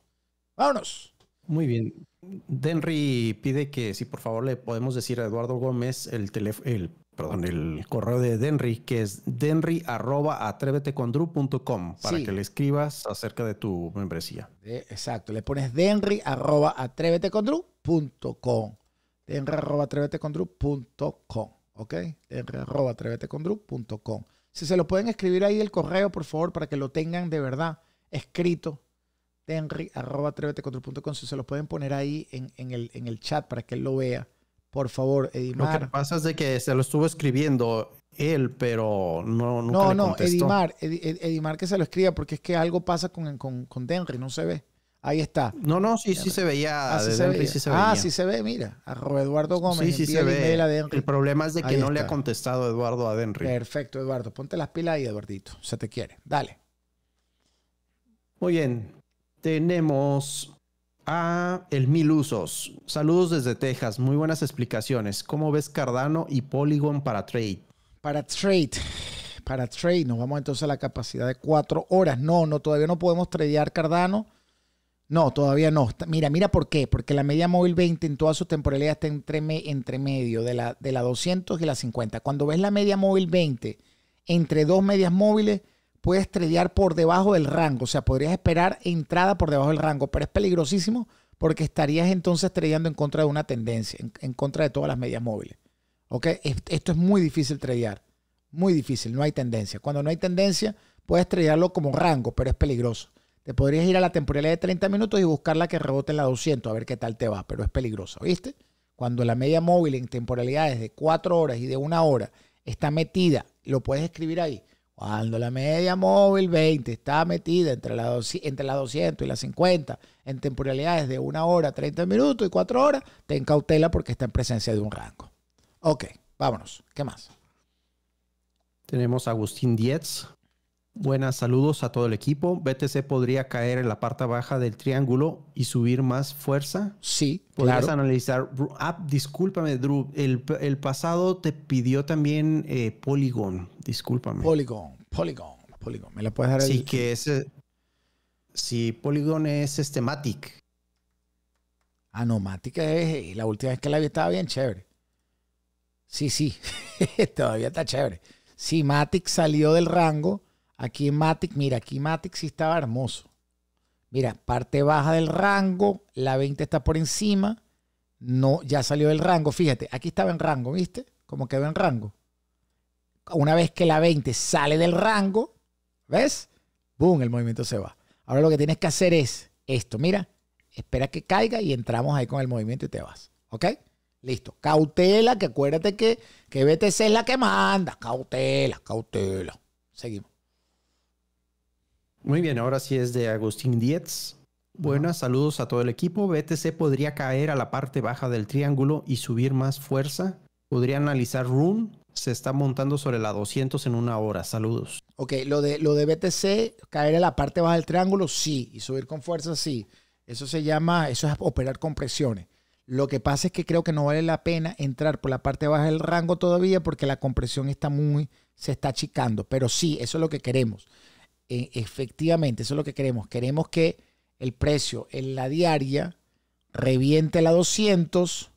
Vámonos. Muy bien. Denry pide que si por favor le podemos decir a Eduardo Gómez el teléfono, el, perdón, el correo de Denry, que es denry arroba para que le escribas acerca de tu membresía. exacto, le pones denry arroba atrévetecondru.com. Denry arroba Ok, denry arroba si se lo pueden escribir ahí el correo, por favor, para que lo tengan de verdad escrito. Tenry, arroba, Si se lo pueden poner ahí en, el, en, el, chat para que él lo vea. Por favor, Edimar. Lo que pasa es de que se lo estuvo escribiendo él, pero no, nunca No, no, Edimar, Edimar que se lo escriba porque es que algo pasa con, con Denry, no se ve. Ahí está. No, no, sí, sí se veía. Ah, sí, se, Ah, ve, mira. Eduardo Gómez. Sí, sí se ve. El, problema es de que no le ha contestado Eduardo a Denry. Perfecto, Eduardo. Ponte las pilas ahí, Eduardito. Se te quiere. Dale. Muy bien. Tenemos a El Mil Usos. Saludos desde Texas. Muy buenas explicaciones. ¿Cómo ves Cardano y Polygon para trade? Para trade para trade. Nos vamos entonces a la capacidad de cuatro horas. No, no, todavía no podemos tradear Cardano. No, todavía no. Mira, mira por qué. Porque la media móvil 20 en toda su temporalidad está entre, medio de la, de la 200 y la 50. Cuando ves la media móvil 20 entre dos medias móviles, puedes tradear por debajo del rango. O sea, podrías esperar entrada por debajo del rango, pero es peligrosísimo porque estarías entonces tradeando en contra de una tendencia, en, contra de todas las medias móviles. ¿Ok? Esto es muy difícil tradear. Muy difícil, no hay tendencia. Cuando no hay tendencia, puedes tradearlo como rango, pero es peligroso. Te podrías ir a la temporalidad de 30 minutos y buscar la que rebote en la 200, a ver qué tal te va, pero es peligroso, ¿viste? Cuando la media móvil en temporalidades de 4 horas y de 1 hora está metida, lo puedes escribir ahí. Cuando la media móvil 20 está metida entre las entre la 200 y la 50 en temporalidades de 1 hora, 30 minutos y 4 horas, ten cautela porque está en presencia de un rango. Ok, vámonos. ¿Qué más? Tenemos a Agustín Dietz. Buenas, saludos a todo el equipo. BTC podría caer en la parte baja del triángulo y subir más fuerza. Sí, podrías analizar. Ah, discúlpame, Drew. El, pasado te pidió también eh, Polygon. Discúlpame. Polygon, Polygon, Polygon. ¿Me la puedes dar? Sí, que es. Eh, sí, Polygon es eh, Matic. Ah, no, Matic es. La última vez que la vi estaba bien chévere. Sí, sí. <laughs> Todavía está chévere. Sí, Matic salió del rango Aquí en Matic, mira, aquí Matic sí estaba hermoso. Mira, parte baja del rango, la 20 está por encima, no, ya salió del rango, fíjate, aquí estaba en rango, ¿viste? Como quedó en rango. Una vez que la 20 sale del rango, ¿ves? ¡Boom! El movimiento se va. Ahora lo que tienes que hacer es esto, mira, espera que caiga y entramos ahí con el movimiento y te vas, ¿ok? Listo, cautela, que acuérdate que, que BTC es la que manda, cautela, cautela. Seguimos. Muy bien, ahora sí es de Agustín Dietz. Buenas, saludos a todo el equipo. BTC podría caer a la parte baja del triángulo y subir más fuerza. Podría analizar Rune. Se está montando sobre la 200 en una hora. Saludos. Ok, lo de, lo de BTC, caer a la parte baja del triángulo, sí. Y subir con fuerza, sí. Eso se llama, eso es operar con presiones. Lo que pasa es que creo que no vale la pena entrar por la parte baja del rango todavía porque la compresión está muy, se está achicando. Pero sí, eso es lo que queremos. E, efectivamente, eso es lo que queremos. Queremos que el precio en la diaria reviente la 200.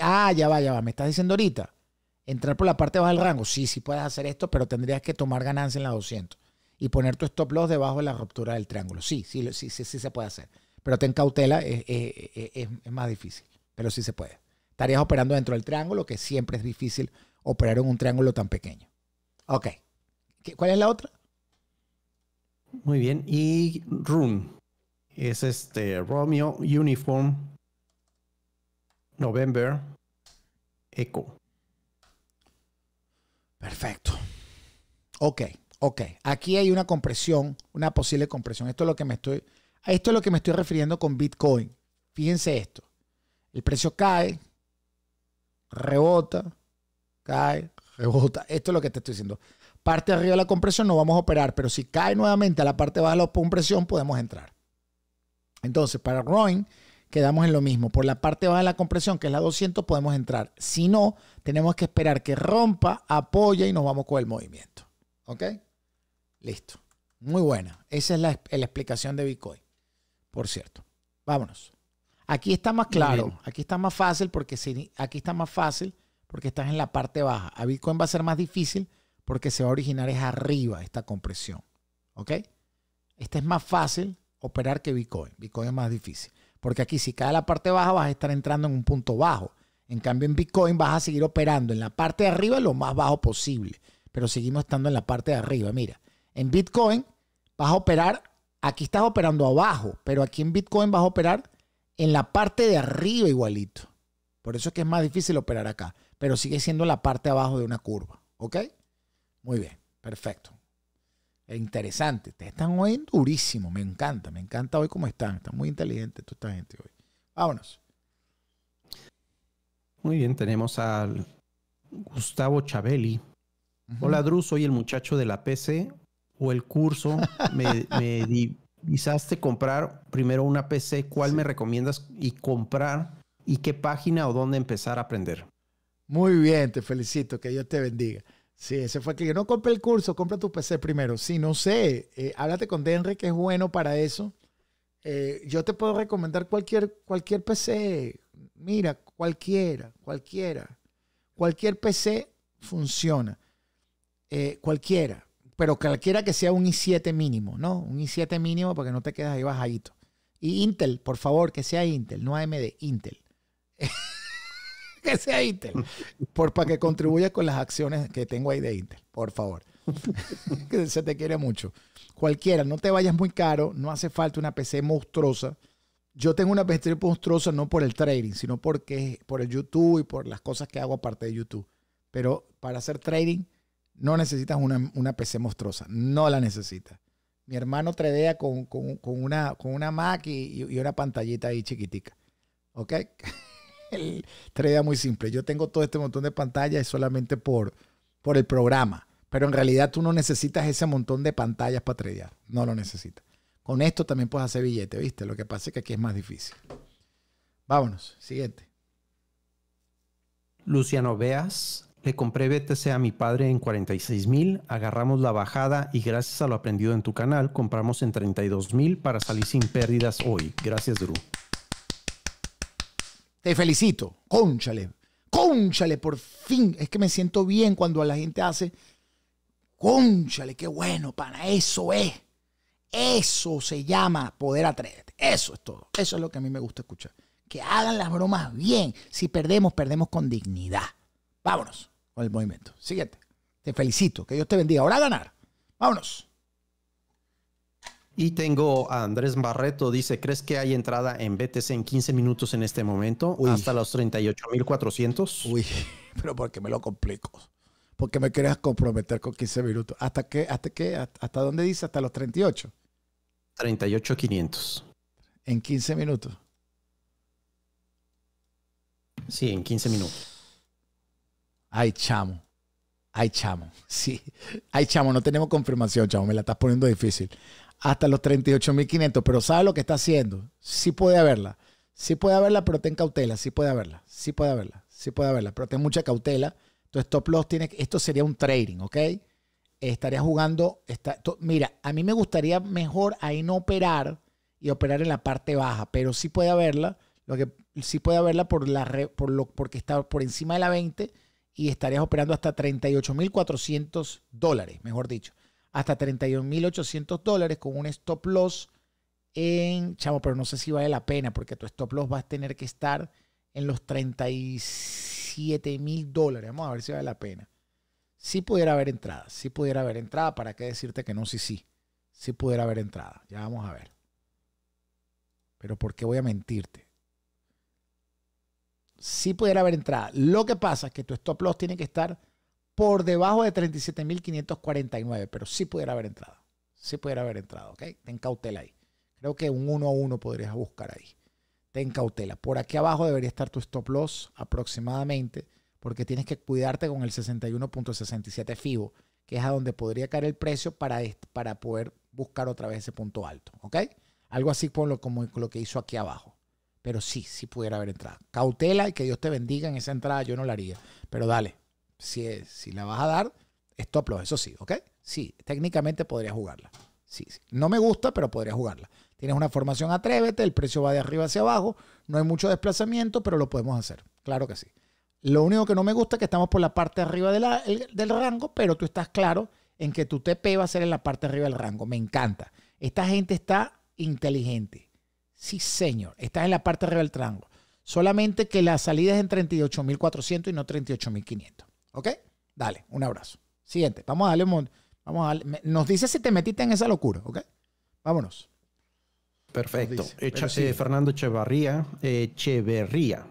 Ah, ya va, ya va. Me estás diciendo ahorita. Entrar por la parte baja del rango. Sí, sí puedes hacer esto, pero tendrías que tomar ganancia en la 200 y poner tu stop loss debajo de la ruptura del triángulo. Sí, sí, sí, sí, sí se puede hacer. Pero ten cautela, es, es más difícil, pero sí se puede. Estarías operando dentro del triángulo, que siempre es difícil operar en un triángulo tan pequeño. Ok. ¿Cuál es la otra? Muy bien. Y Rune. Es este Romeo Uniform November Echo. Perfecto. Ok, ok. Aquí hay una compresión, una posible compresión. Esto es lo que me estoy, a esto es lo que me estoy refiriendo con Bitcoin. Fíjense esto. El precio cae, rebota, cae, rebota. Esto es lo que te estoy diciendo parte arriba de la compresión no vamos a operar, pero si cae nuevamente a la parte baja de la compresión podemos entrar. Entonces, para Roin, quedamos en lo mismo. Por la parte baja de la compresión, que es la 200, podemos entrar. Si no, tenemos que esperar que rompa, apoya y nos vamos con el movimiento. ¿Ok? Listo. Muy buena. Esa es la, explicación de Bitcoin, por cierto. Vámonos. Aquí está más claro, aquí está más fácil porque si, aquí está más fácil porque estás en la parte baja. A Bitcoin va a ser más difícil porque se va a originar es arriba esta compresión. ¿Ok? Esta es más fácil operar que Bitcoin. Bitcoin es más difícil. Porque aquí si cae la parte baja vas a estar entrando en un punto bajo. En cambio en Bitcoin vas a seguir operando en la parte de arriba lo más bajo posible. Pero seguimos estando en la parte de arriba. Mira, en Bitcoin vas a operar, aquí estás operando abajo, pero aquí en Bitcoin vas a operar en la parte de arriba igualito. Por eso es que es más difícil operar acá, pero sigue siendo la parte de abajo de una curva. ¿Ok? Muy bien, perfecto. Eh, interesante. Te están hoy durísimo. Me encanta, me encanta hoy cómo están. Están muy inteligentes toda esta gente hoy. Vámonos. Muy bien, tenemos al Gustavo Chabeli. Hola, Drew, soy el muchacho de la PC o el curso. <laughs> Me, me comprar primero una PC. ¿Cuál me recomiendas y comprar? ¿Y qué página o dónde empezar a aprender? Muy bien, te felicito. Que Dios te bendiga. Sí, ese fue el cliente. No compre el curso, compra tu PC primero. Si no sé, eh, háblate con Denry, que es bueno para eso. Eh, yo te puedo recomendar cualquier, cualquier PC. Mira, cualquiera, cualquiera. Cualquier PC funciona. Eh, cualquiera. Pero cualquiera que sea un i7 mínimo, ¿no? Un i7 mínimo porque no te quedas ahí bajadito. Y Intel, por favor, que sea Intel, no AMD, Intel. <laughs> que <laughs> sea Intel, por, para que contribuya con las acciones que tengo ahí de Intel, por favor. <laughs> que se te quiere mucho. Cualquiera, no te vayas muy caro, no hace falta una PC monstruosa. Yo tengo una PC monstruosa no por el trading, sino porque por el YouTube y por las cosas que hago aparte de YouTube. Pero para hacer trading no necesitas una, una PC monstruosa, no la necesitas. Mi hermano tradea con, con, una, con una Mac y, y una pantallita ahí chiquitica. ¿Ok? <laughs> el muy simple. Yo tengo todo este montón de pantallas solamente por, por el programa. Pero en realidad tú no necesitas ese montón de pantallas para tradear. No lo necesitas. Con esto también puedes hacer billete, ¿viste? Lo que pasa es que aquí es más difícil. Vámonos, siguiente. Luciano Veas, le compré BTC a mi padre en 46 mil, agarramos la bajada y gracias a lo aprendido en tu canal, compramos en 32 mil para salir sin pérdidas hoy. Gracias, Drew. Te felicito. Cónchale. Cónchale, por fin. Es que me siento bien cuando la gente hace. Cónchale, qué bueno, para eso es. Eso se llama poder atreverte, Eso es todo. Eso es lo que a mí me gusta escuchar. Que hagan las bromas bien. Si perdemos, perdemos con dignidad. Vámonos con el movimiento. Siguiente. Te felicito. Que Dios te bendiga. Ahora a ganar. Vámonos. Y tengo a Andrés Barreto, dice, ¿crees que hay entrada en BTC en 15 minutos en este momento? Hasta los 38.400. Uy, <laughs> pero ¿por qué me lo complico. qué me quieres comprometer con 15 minutos. ¿Hasta qué? ¿Hasta qué? ¿Hasta dónde dice? ¿Hasta los 38? 38.500. ¿En 15 minutos? Sí, en 15 minutos. Ay, chamo. Ay, chamo. Sí. Ay, chamo, no tenemos confirmación, chamo. Me la estás poniendo difícil hasta los 38.500, pero sabe lo que está haciendo. Sí puede haberla. Sí puede haberla, pero ten cautela. Sí puede haberla. Sí puede haberla. Sí puede haberla, pero ten mucha cautela. Entonces, stop loss tiene Esto sería un trading, ¿ok? Estaría jugando... Está, mira, a mí me gustaría mejor ahí no operar y operar en la parte baja, pero sí puede haberla. Lo que sí puede haberla por la por lo, porque está por encima de la 20 y estarías operando hasta 38.400 dólares, mejor dicho hasta 31.800 dólares con un stop loss en, chamo, pero no sé si vale la pena porque tu stop loss vas a tener que estar en los 37.000 dólares. Vamos a ver si vale la pena. Si pudiera haber entrada, si pudiera haber entrada, ¿para qué decirte que no? Sí, sí, si pudiera haber entrada. Ya vamos a ver. Pero ¿por qué voy a mentirte? Si pudiera haber entrada. Lo que pasa es que tu stop loss tiene que estar por debajo de 37.549, pero sí pudiera haber entrado. Sí pudiera haber entrado, ¿ok? Ten cautela ahí. Creo que un 1 a 1 podrías buscar ahí. Ten cautela. Por aquí abajo debería estar tu stop loss aproximadamente, porque tienes que cuidarte con el 61.67 FIBO, que es a donde podría caer el precio para, para poder buscar otra vez ese punto alto, ¿ok? Algo así como, como lo que hizo aquí abajo. Pero sí, sí pudiera haber entrado. Cautela y que Dios te bendiga en esa entrada, yo no la haría. Pero dale, si, si la vas a dar, stop loss, eso sí, ¿ok? Sí, técnicamente podría jugarla. Sí, No me gusta, pero podría jugarla. Tienes una formación atrévete, el precio va de arriba hacia abajo, no hay mucho desplazamiento, pero lo podemos hacer. Claro que sí. Lo único que no me gusta es que estamos por la parte arriba del rango, pero tú estás claro en que tu TP va a ser en la parte arriba del rango. Me encanta. Esta gente está inteligente. Sí, señor. Estás en la parte arriba del rango. Solamente que la salida es en 38.400 y no 38.500. ¿Ok? Dale, un abrazo. Siguiente, vamos a darle un... Vamos nos dice si te metiste en esa locura, ¿ok? Vámonos. Perfecto. Eh, Fernando eh, Echeverría. Echeverría,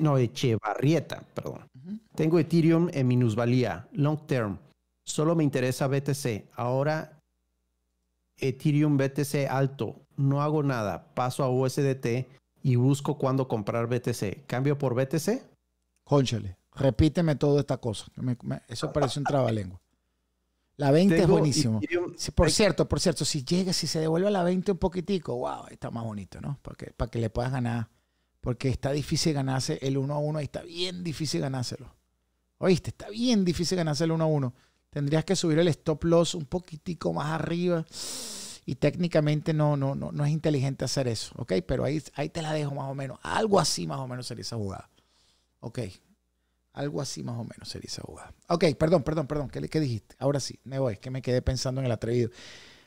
no, Echevarrieta, perdón. Tengo Ethereum en minusvalía, long term. Solo me interesa BTC. Ahora Ethereum BTC alto. No hago nada. Paso a USDT y busco cuándo comprar BTC. ¿Cambio por BTC? Cónchale repíteme toda esta cosa. eso parece un trabalengua. La 20 es buenísimo. por cierto, por cierto, si llega, si se devuelve a la 20 un poquitico, wow, está más bonito, ¿no? Porque, para que le puedas ganar. Porque está difícil ganarse el 1 a 1 y está bien difícil ganárselo. ¿Oíste? Está bien difícil ganarse el 1 a 1. Tendrías que subir el stop loss un poquitico más arriba. Y técnicamente no, no, no, no es inteligente hacer eso, ¿ok? Pero ahí, ahí te la dejo más o menos. Algo así más o menos sería esa jugada. Ok, algo así más o menos se esa jugada. Ok, perdón, perdón, perdón. ¿Qué, ¿Qué dijiste? Ahora sí, me voy, que me quedé pensando en el atrevido.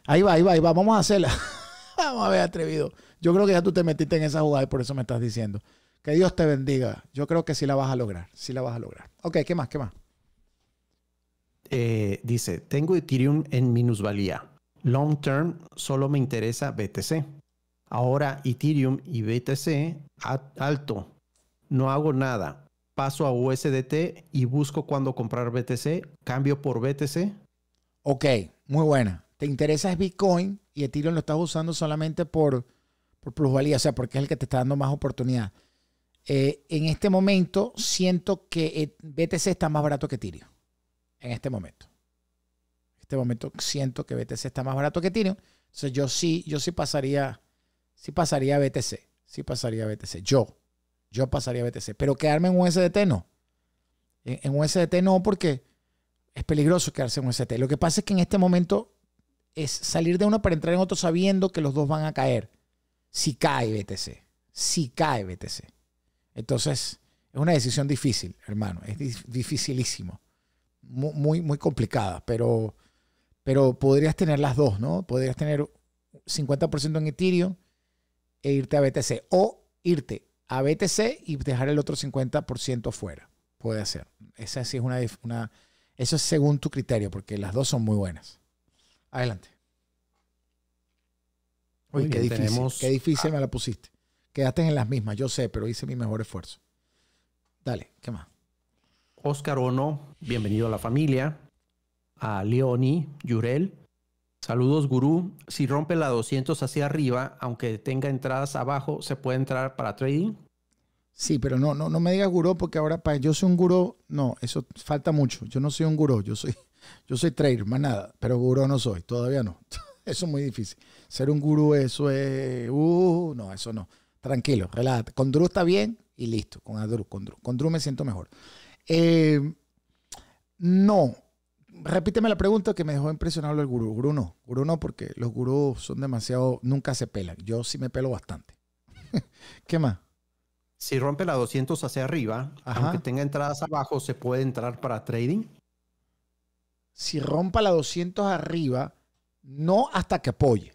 Ahí va, ahí va, ahí va. Vamos a hacerla. <laughs> Vamos a ver, atrevido. Yo creo que ya tú te metiste en esa jugada y por eso me estás diciendo. Que Dios te bendiga. Yo creo que sí la vas a lograr. Sí la vas a lograr. Ok, ¿qué más? ¿Qué más? Eh, dice, tengo Ethereum en minusvalía. Long term solo me interesa BTC. Ahora Ethereum y BTC alto. No hago nada paso a USDT y busco cuándo comprar BTC, cambio por BTC. Ok, muy buena. Te interesa es Bitcoin y Ethereum lo estás usando solamente por, por plusvalía, o sea, porque es el que te está dando más oportunidad. Eh, en este momento siento que eh, BTC está más barato que Ethereum. En este momento. En este momento siento que BTC está más barato que Ethereum. Entonces yo sí, yo sí pasaría, sí pasaría a BTC. Sí pasaría a BTC. Yo yo pasaría a BTC. Pero quedarme en SDT no. En, un SDT no, porque es peligroso quedarse en USDT. Lo que pasa es que en este momento es salir de uno para entrar en otro sabiendo que los dos van a caer. Si cae BTC. Si cae BTC. Entonces, es una decisión difícil, hermano. Es dificilísimo. Muy, muy, complicada, pero, pero podrías tener las dos, ¿no? Podrías tener 50% en Ethereum e irte a BTC. O irte a BTC y dejar el otro 50% fuera. Puede hacer. Esa sí es una, una, Eso es según tu criterio, porque las dos son muy buenas. Adelante. Uy, qué, difícil, difícil me la pusiste. Quedaste en las mismas, yo sé, pero hice mi mejor esfuerzo. Dale, ¿qué más? Oscar Ono, bienvenido a la familia. A Leoni Yurel, Saludos, gurú. Si rompe la 200 hacia arriba, aunque tenga entradas abajo, ¿se puede entrar para trading? Sí, pero no, no, no me digas gurú porque ahora para yo soy un gurú, no, eso falta mucho. Yo no soy un gurú, yo soy, <laughs> yo soy trader, más nada, pero gurú no soy, todavía no. <laughs> Eso es muy difícil. Ser un gurú, eso es, uh, no, eso no. Tranquilo, relájate. Con Drew está bien y listo, con Drew, con Con me siento mejor. Eh, no, repíteme la pregunta que me dejó impresionado el gurú. Bruno. Bruno porque los gurús son demasiado, nunca se pelan. Yo sí me pelo bastante. <laughs> ¿Qué más? Si rompe la 200 hacia arriba, aunque tenga entradas abajo, se puede entrar para trading. Si rompa la 200 arriba, no hasta que apoye.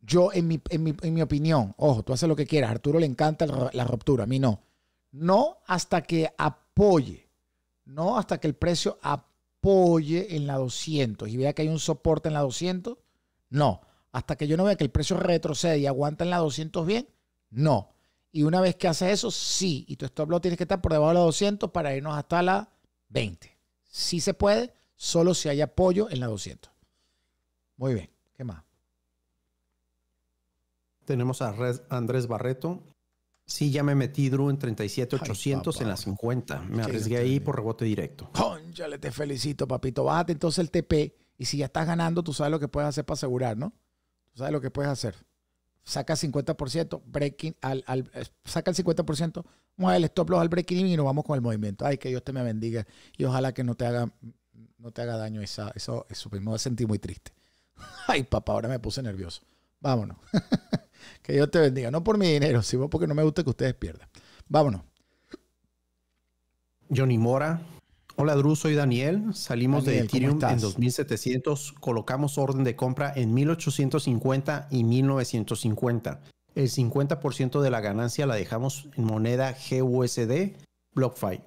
Yo, en mi, opinión, ojo, tú haces lo que quieras. Arturo le encanta la ruptura, a mí no. No hasta que apoye. No hasta que el precio apoye apoye en la 200 y vea que hay un soporte en la 200, no. Hasta que yo no vea que el precio retrocede y aguanta en la 200 bien, no. Y una vez que hace eso, sí. Y tu stop loss tienes que estar por debajo de la 200 para irnos hasta la 20. Sí se puede, solo si hay apoyo en la 200. Muy bien. ¿Qué más? Tenemos a Andrés Barreto. Sí, ya me metí, Drew, en 37,800 en la 50. Me arriesgué ahí por rebote directo. le te felicito, papito. Bájate entonces el TP y si ya estás ganando, tú sabes lo que puedes hacer para asegurar, ¿no? Tú sabes lo que puedes hacer. Saca 50%, breaking, al, saca el 50%, mueve el stop loss al breaking y nos vamos con el movimiento. Ay, que Dios te me bendiga y ojalá que no te haga, no te haga daño esa, eso, eso. Me sentí a sentir muy triste. <laughs> Ay, papá, ahora me puse nervioso. Vámonos. <laughs> Que Dios te bendiga. No por mi dinero, sino porque no me gusta que ustedes pierdan. Vámonos. Johnny Mora. Hola Drew, soy Daniel. Salimos de Ethereum en 2700, colocamos orden de compra en 1850 y 1950. El 50% de la ganancia la dejamos en moneda GUSD BlockFi.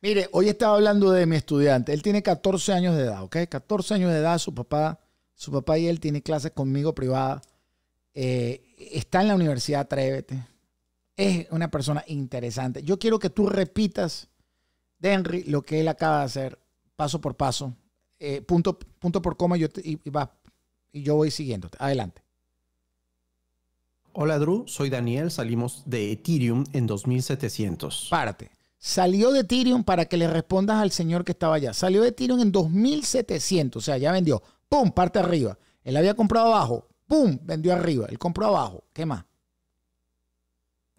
Mire, hoy estaba hablando de mi estudiante. Él tiene 14 años de edad, ¿ok? 14 años de edad, su papá, su papá y él tienen clases conmigo privada eh, está en la universidad, atrévete. Es una persona interesante. Yo quiero que tú repitas, Denry, lo que él acaba de hacer, paso por paso, eh, punto, punto por coma, y, yo voy siguiéndote. Adelante. Hola Drew, soy Daniel, salimos de Ethereum en 2700. Parte. Salió de Ethereum para que le respondas al señor que estaba allá. Salió de Ethereum en 2700, o sea, ya vendió. ¡Pum! Parte arriba. Él había comprado abajo, ¡Pum! Vendió arriba. El compró abajo. ¿Qué más?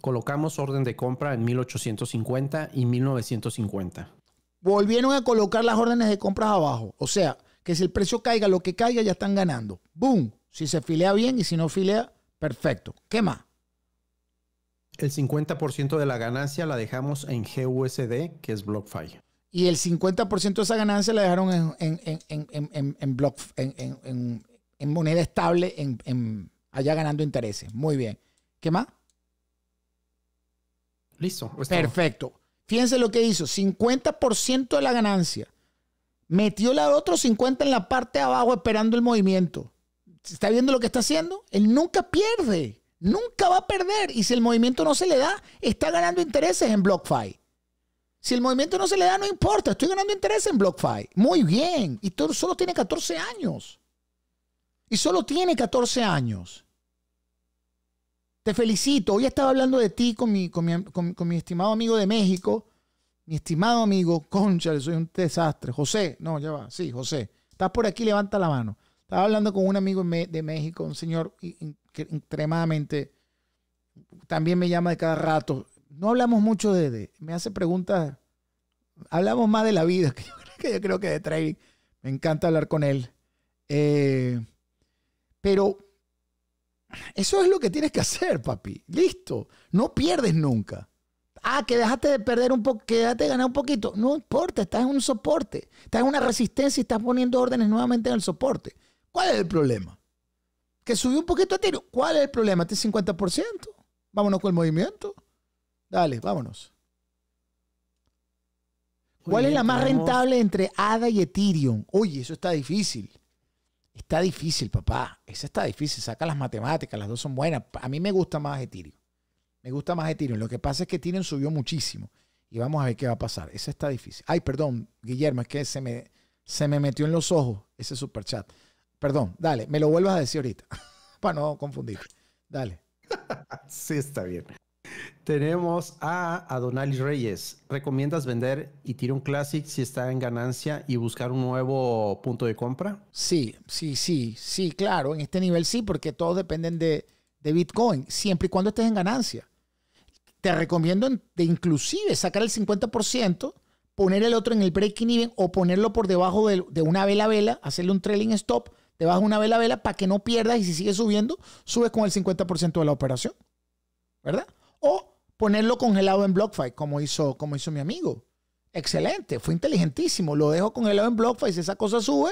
Colocamos orden de compra en 1850 y 1950. Volvieron a colocar las órdenes de compras abajo. O sea, que si el precio caiga, lo que caiga, ya están ganando. ¡Boom! Si se filea bien y si no filea, perfecto. ¿Qué más? El 50% de la ganancia la dejamos en GUSD, que es BlockFi. Y el 50% de esa ganancia la dejaron en, en, block, en, en moneda estable en, allá ganando intereses. Muy bien. ¿Qué más? Listo. Pues Perfecto. Fíjense lo que hizo. 50% de la ganancia. Metió la otro 50 en la parte de abajo esperando el movimiento. ¿Está viendo lo que está haciendo? Él nunca pierde. Nunca va a perder. Y si el movimiento no se le da, está ganando intereses en BlockFi. Si el movimiento no se le da, no importa. Estoy ganando intereses en BlockFi. Muy bien. Y todo, solo tiene 14 años y solo tiene 14 años. Te felicito. Hoy estaba hablando de ti con mi, mi estimado amigo de México. Mi estimado amigo, concha, soy un desastre. José, no, ya va. Sí, José. Estás por aquí, levanta la mano. Estaba hablando con un amigo de México, un señor extremadamente, también me llama de cada rato. No hablamos mucho de, me hace preguntas, hablamos más de la vida, <laughs> yo, creo que, de trading. Me encanta hablar con él. Eh, pero eso es lo que tienes que hacer, papi. Listo. No pierdes nunca. Ah, que dejaste de perder un poco, que dejaste de ganar un poquito. No importa, estás en un soporte. Estás en una resistencia y estás poniendo órdenes nuevamente en el soporte. ¿Cuál es el problema? Que subió un poquito a tiro. ¿Cuál es el problema? Este 50%. Vámonos con el movimiento. Dale, vámonos. ¿Cuál es la más rentable entre ADA y Ethereum? Oye, eso está difícil. Está difícil, papá. Esa está difícil. Saca las matemáticas, las dos son buenas. A mí me gusta más Ethereum. Me gusta más Ethereum. Lo que pasa es que tienen subió muchísimo. Y vamos a ver qué va a pasar. Esa está difícil. Ay, perdón, Guillermo, es que se me, se me metió en los ojos ese super chat. Perdón, dale, me lo vuelvas a decir ahorita. <laughs> para no confundir. Dale. <laughs> sí, está bien. Tenemos a Adonali Reyes. ¿Recomiendas vender y tirar un Classic si está en ganancia y buscar un nuevo punto de compra? Sí, sí, sí, sí, claro. En este nivel sí, porque todos dependen de, Bitcoin, siempre y cuando estés en ganancia. Te recomiendo de inclusive sacar el 50%, poner el otro en el breaking even o ponerlo por debajo de, una vela vela, hacerle un trailing stop debajo de una vela vela para que no pierdas y si sigues subiendo, subes con el 50% de la operación, ¿verdad? O ponerlo congelado en BlockFi, como hizo, como hizo mi amigo. Excelente, fue inteligentísimo. Lo dejo congelado en BlockFi. Si esa cosa sube,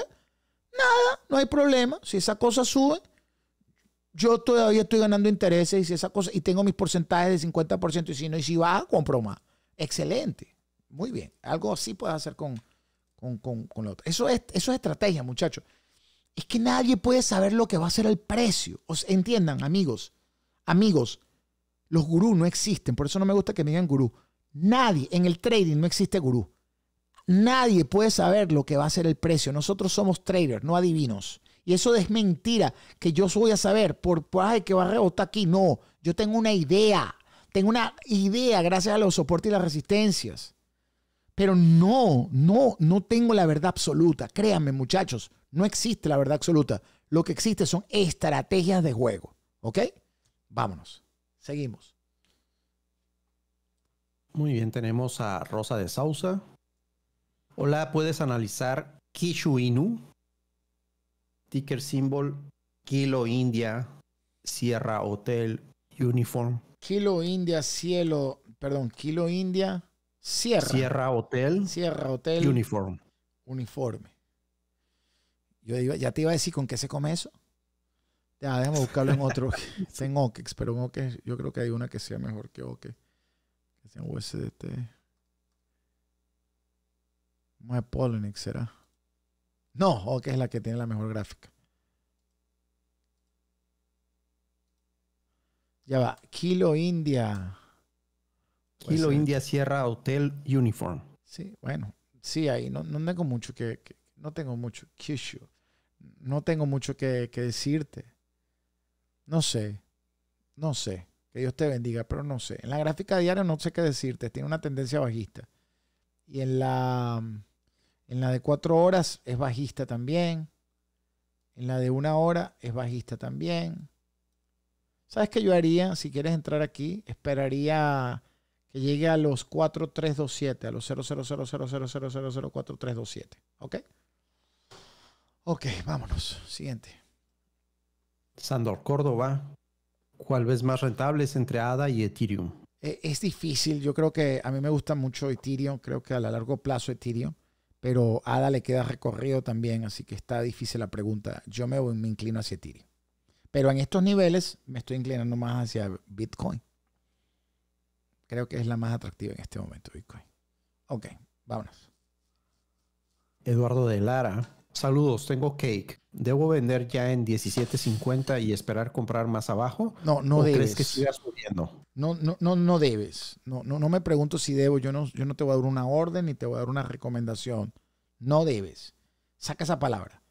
nada, no hay problema. Si esa cosa sube, yo todavía estoy ganando intereses y si esa cosa, y tengo mis porcentajes de 50%, y si no, y si baja, compro más. Excelente. Muy bien. Algo así puedes hacer con, con, lo otro. Eso es, eso es estrategia, muchachos. Es que nadie puede saber lo que va a ser el precio. entiendan, amigos. Amigos, los gurús no existen, por eso no me gusta que me digan gurú. Nadie en el trading no existe gurú. Nadie puede saber lo que va a ser el precio. Nosotros somos traders, no adivinos. Y eso es mentira, que yo voy a saber por, qué que va a rebotar aquí. No, yo tengo una idea. Tengo una idea gracias a los soportes y las resistencias. Pero no, no, no tengo la verdad absoluta. Créanme, muchachos, no existe la verdad absoluta. Lo que existe son estrategias de juego. ¿Ok? Vámonos. Seguimos. Muy bien, tenemos a Rosa de Sausa. Hola, puedes analizar Kishu Inu, ticker símbolo, Kilo India, Sierra Hotel, Uniform. Kilo India, cielo, perdón, Kilo India, Sierra. Sierra Hotel. Sierra Hotel. Uniform. Uniforme. Yo ya te iba a decir con qué se come eso. Ya, déjame buscarlo en otro. Está <laughs> en OKEX, pero en OKEX yo creo que hay una que sea mejor que OKEX. Que sea USDT. No ¿será? No, OKEX es la que tiene la mejor gráfica. Ya va. Kilo India. Kilo India Sierra Hotel Uniform. Sí, bueno. Sí, ahí no, tengo mucho que, No tengo mucho. No tengo mucho que decirte. No sé, no sé. Que Dios te bendiga, pero no sé. En la gráfica diaria no sé qué decirte, tiene una tendencia bajista. Y en la, en la de cuatro horas es bajista también. En la de una hora es bajista también. ¿Sabes qué yo haría? Si quieres entrar aquí, esperaría que llegue a los 4327, a los 000000004327. ¿Ok? Ok, vámonos. Siguiente. Sandor Córdoba, ¿cuál ves más es entre ADA y Ethereum? E, es difícil, yo creo que a mí me gusta mucho Ethereum, creo que a la largo plazo Ethereum, pero ADA le queda recorrido también, así que está difícil la pregunta. Yo me, me inclino hacia Ethereum. Pero en estos niveles me estoy inclinando más hacia Bitcoin. Creo que es la más atractiva en este momento, Bitcoin. Ok, vámonos. Eduardo de Lara Saludos, tengo cake. ¿Debo vender ya en 17.50 y esperar comprar más abajo? No, no debes. crees que subiendo? No, no, no, no debes. No, no, no me pregunto si debo. Yo no, yo no te voy a dar una orden ni te voy a dar una recomendación. No debes. Saca esa palabra.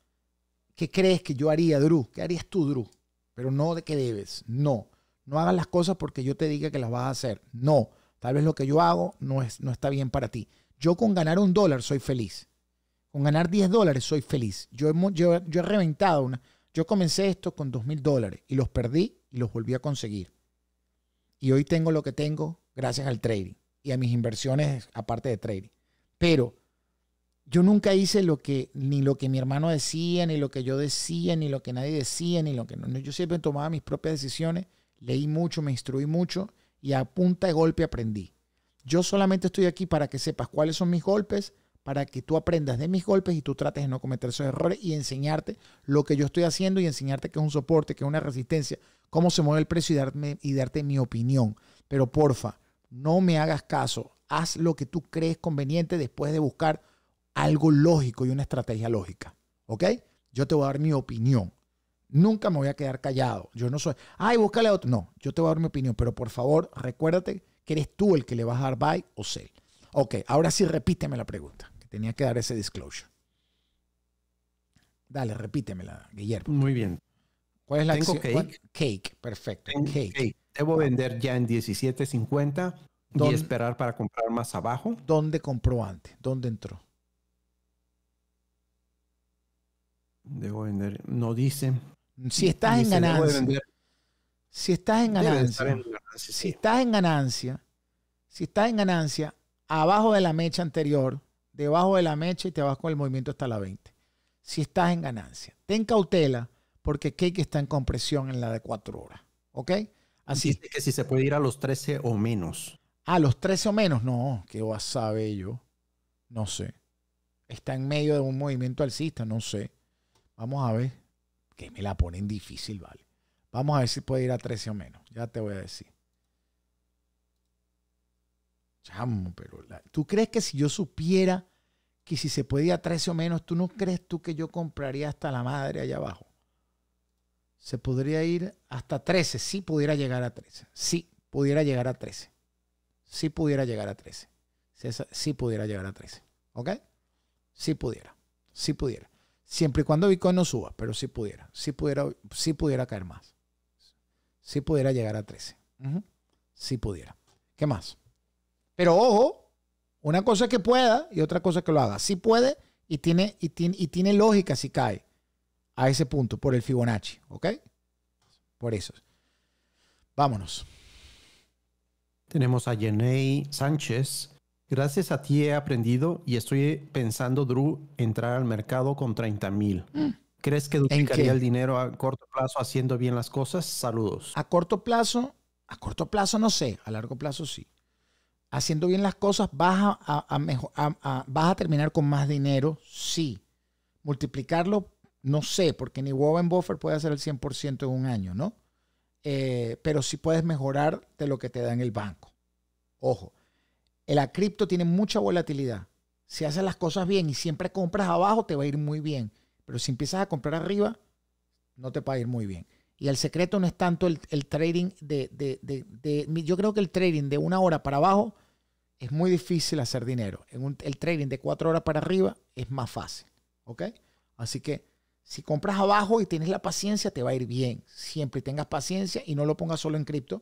¿Qué crees que yo haría, Drew? ¿Qué harías tú, Drew? Pero no de que debes. No. No hagas las cosas porque yo te diga que las vas a hacer. No. Tal vez lo que yo hago no, es, no está bien para ti. Yo con ganar un dólar soy feliz con ganar 10 dólares soy feliz. Yo he, reventado una. Yo comencé esto con 2 mil dólares y los perdí y los volví a conseguir. Y hoy tengo lo que tengo gracias al trading y a mis inversiones aparte de trading. Pero yo nunca hice lo que ni lo que mi hermano decía, ni lo que yo decía, ni lo que nadie decía, ni lo que Yo siempre tomaba mis propias decisiones, leí mucho, me instruí mucho y a punta de golpe aprendí. Yo solamente estoy aquí para que sepas cuáles son mis golpes para que tú aprendas de mis golpes y tú trates de no cometer esos errores y enseñarte lo que yo estoy haciendo y enseñarte que es un soporte, que es una resistencia, cómo se mueve el precio y, darme, y darte mi opinión. Pero porfa, no me hagas caso, haz lo que tú crees conveniente después de buscar algo lógico y una estrategia lógica. ¿Ok? Yo te voy a dar mi opinión. Nunca me voy a quedar callado. Yo no soy, ay, búscale a otro. No, yo te voy a dar mi opinión, pero por favor, recuérdate que eres tú el que le vas a dar buy o sell. Ok, ahora sí repíteme la pregunta tenía que dar ese disclosure. Dale, repítemela, Guillermo. Muy bien. ¿Cuál es la cake. perfecto. cake. Debo vender ya en 17.50 y esperar para comprar más abajo. ¿Dónde compró antes? ¿Dónde entró? Debo vender. No dice. Si estás en ganancia. Si estás en ganancia, si estás en ganancia. Si estás en ganancia, abajo de la mecha anterior, debajo de la mecha y te vas con el movimiento hasta la 20. Si estás en ganancia, ten cautela porque Cake está en compresión en la de 4 horas. ¿Ok? Así. Dice que si se puede ir a los 13 o menos. A los 13 o menos, no, que vas a saber yo. No sé. Está en medio de un movimiento alcista, no sé. Vamos a ver. Que me la ponen difícil, vale. Vamos a ver si puede ir a 13 o menos. Ya te voy a decir pero tú crees que si yo supiera que si se podía 13 o menos, ¿tú no crees tú que yo compraría hasta la madre allá abajo? Se podría ir hasta 13, sí pudiera llegar a 13, sí pudiera llegar a 13, si pudiera llegar a 13, sí, pudiera llegar a 13, ¿ok? Sí pudiera, sí pudiera. Siempre y cuando Bitcoin no suba, pero sí pudiera, si pudiera, pudiera caer más, si pudiera llegar a 13, si sí pudiera. ¿Qué más? Pero ojo, una cosa es que pueda y otra cosa es que lo haga. Sí puede y tiene, y tiene, lógica si cae a ese punto por el Fibonacci, ¿ok? Por eso. Vámonos. Tenemos a Yenei Sánchez. Gracias a ti he aprendido y estoy pensando, Drew, entrar al mercado con 30 mil. Mm. ¿Crees que duplicaría el dinero a corto plazo haciendo bien las cosas? Saludos. A corto plazo, a corto plazo no sé, a largo plazo sí haciendo bien las cosas vas a, terminar con más dinero, sí. Multiplicarlo, no sé, porque ni Woven Buffer puede hacer el 100% en un año, ¿no? Eh, pero sí puedes mejorar de lo que te da en el banco. Ojo, eh, la cripto tiene mucha volatilidad. Si haces las cosas bien y siempre compras abajo, te va a ir muy bien. Pero si empiezas a comprar arriba, no te va a ir muy bien. Y el secreto no es tanto el, trading de, Yo creo que el trading de una hora para abajo es muy difícil hacer dinero. En el trading de cuatro horas para arriba es más fácil. Así que si compras abajo y tienes la paciencia, te va a ir bien. Siempre tengas paciencia y no lo pongas solo en cripto.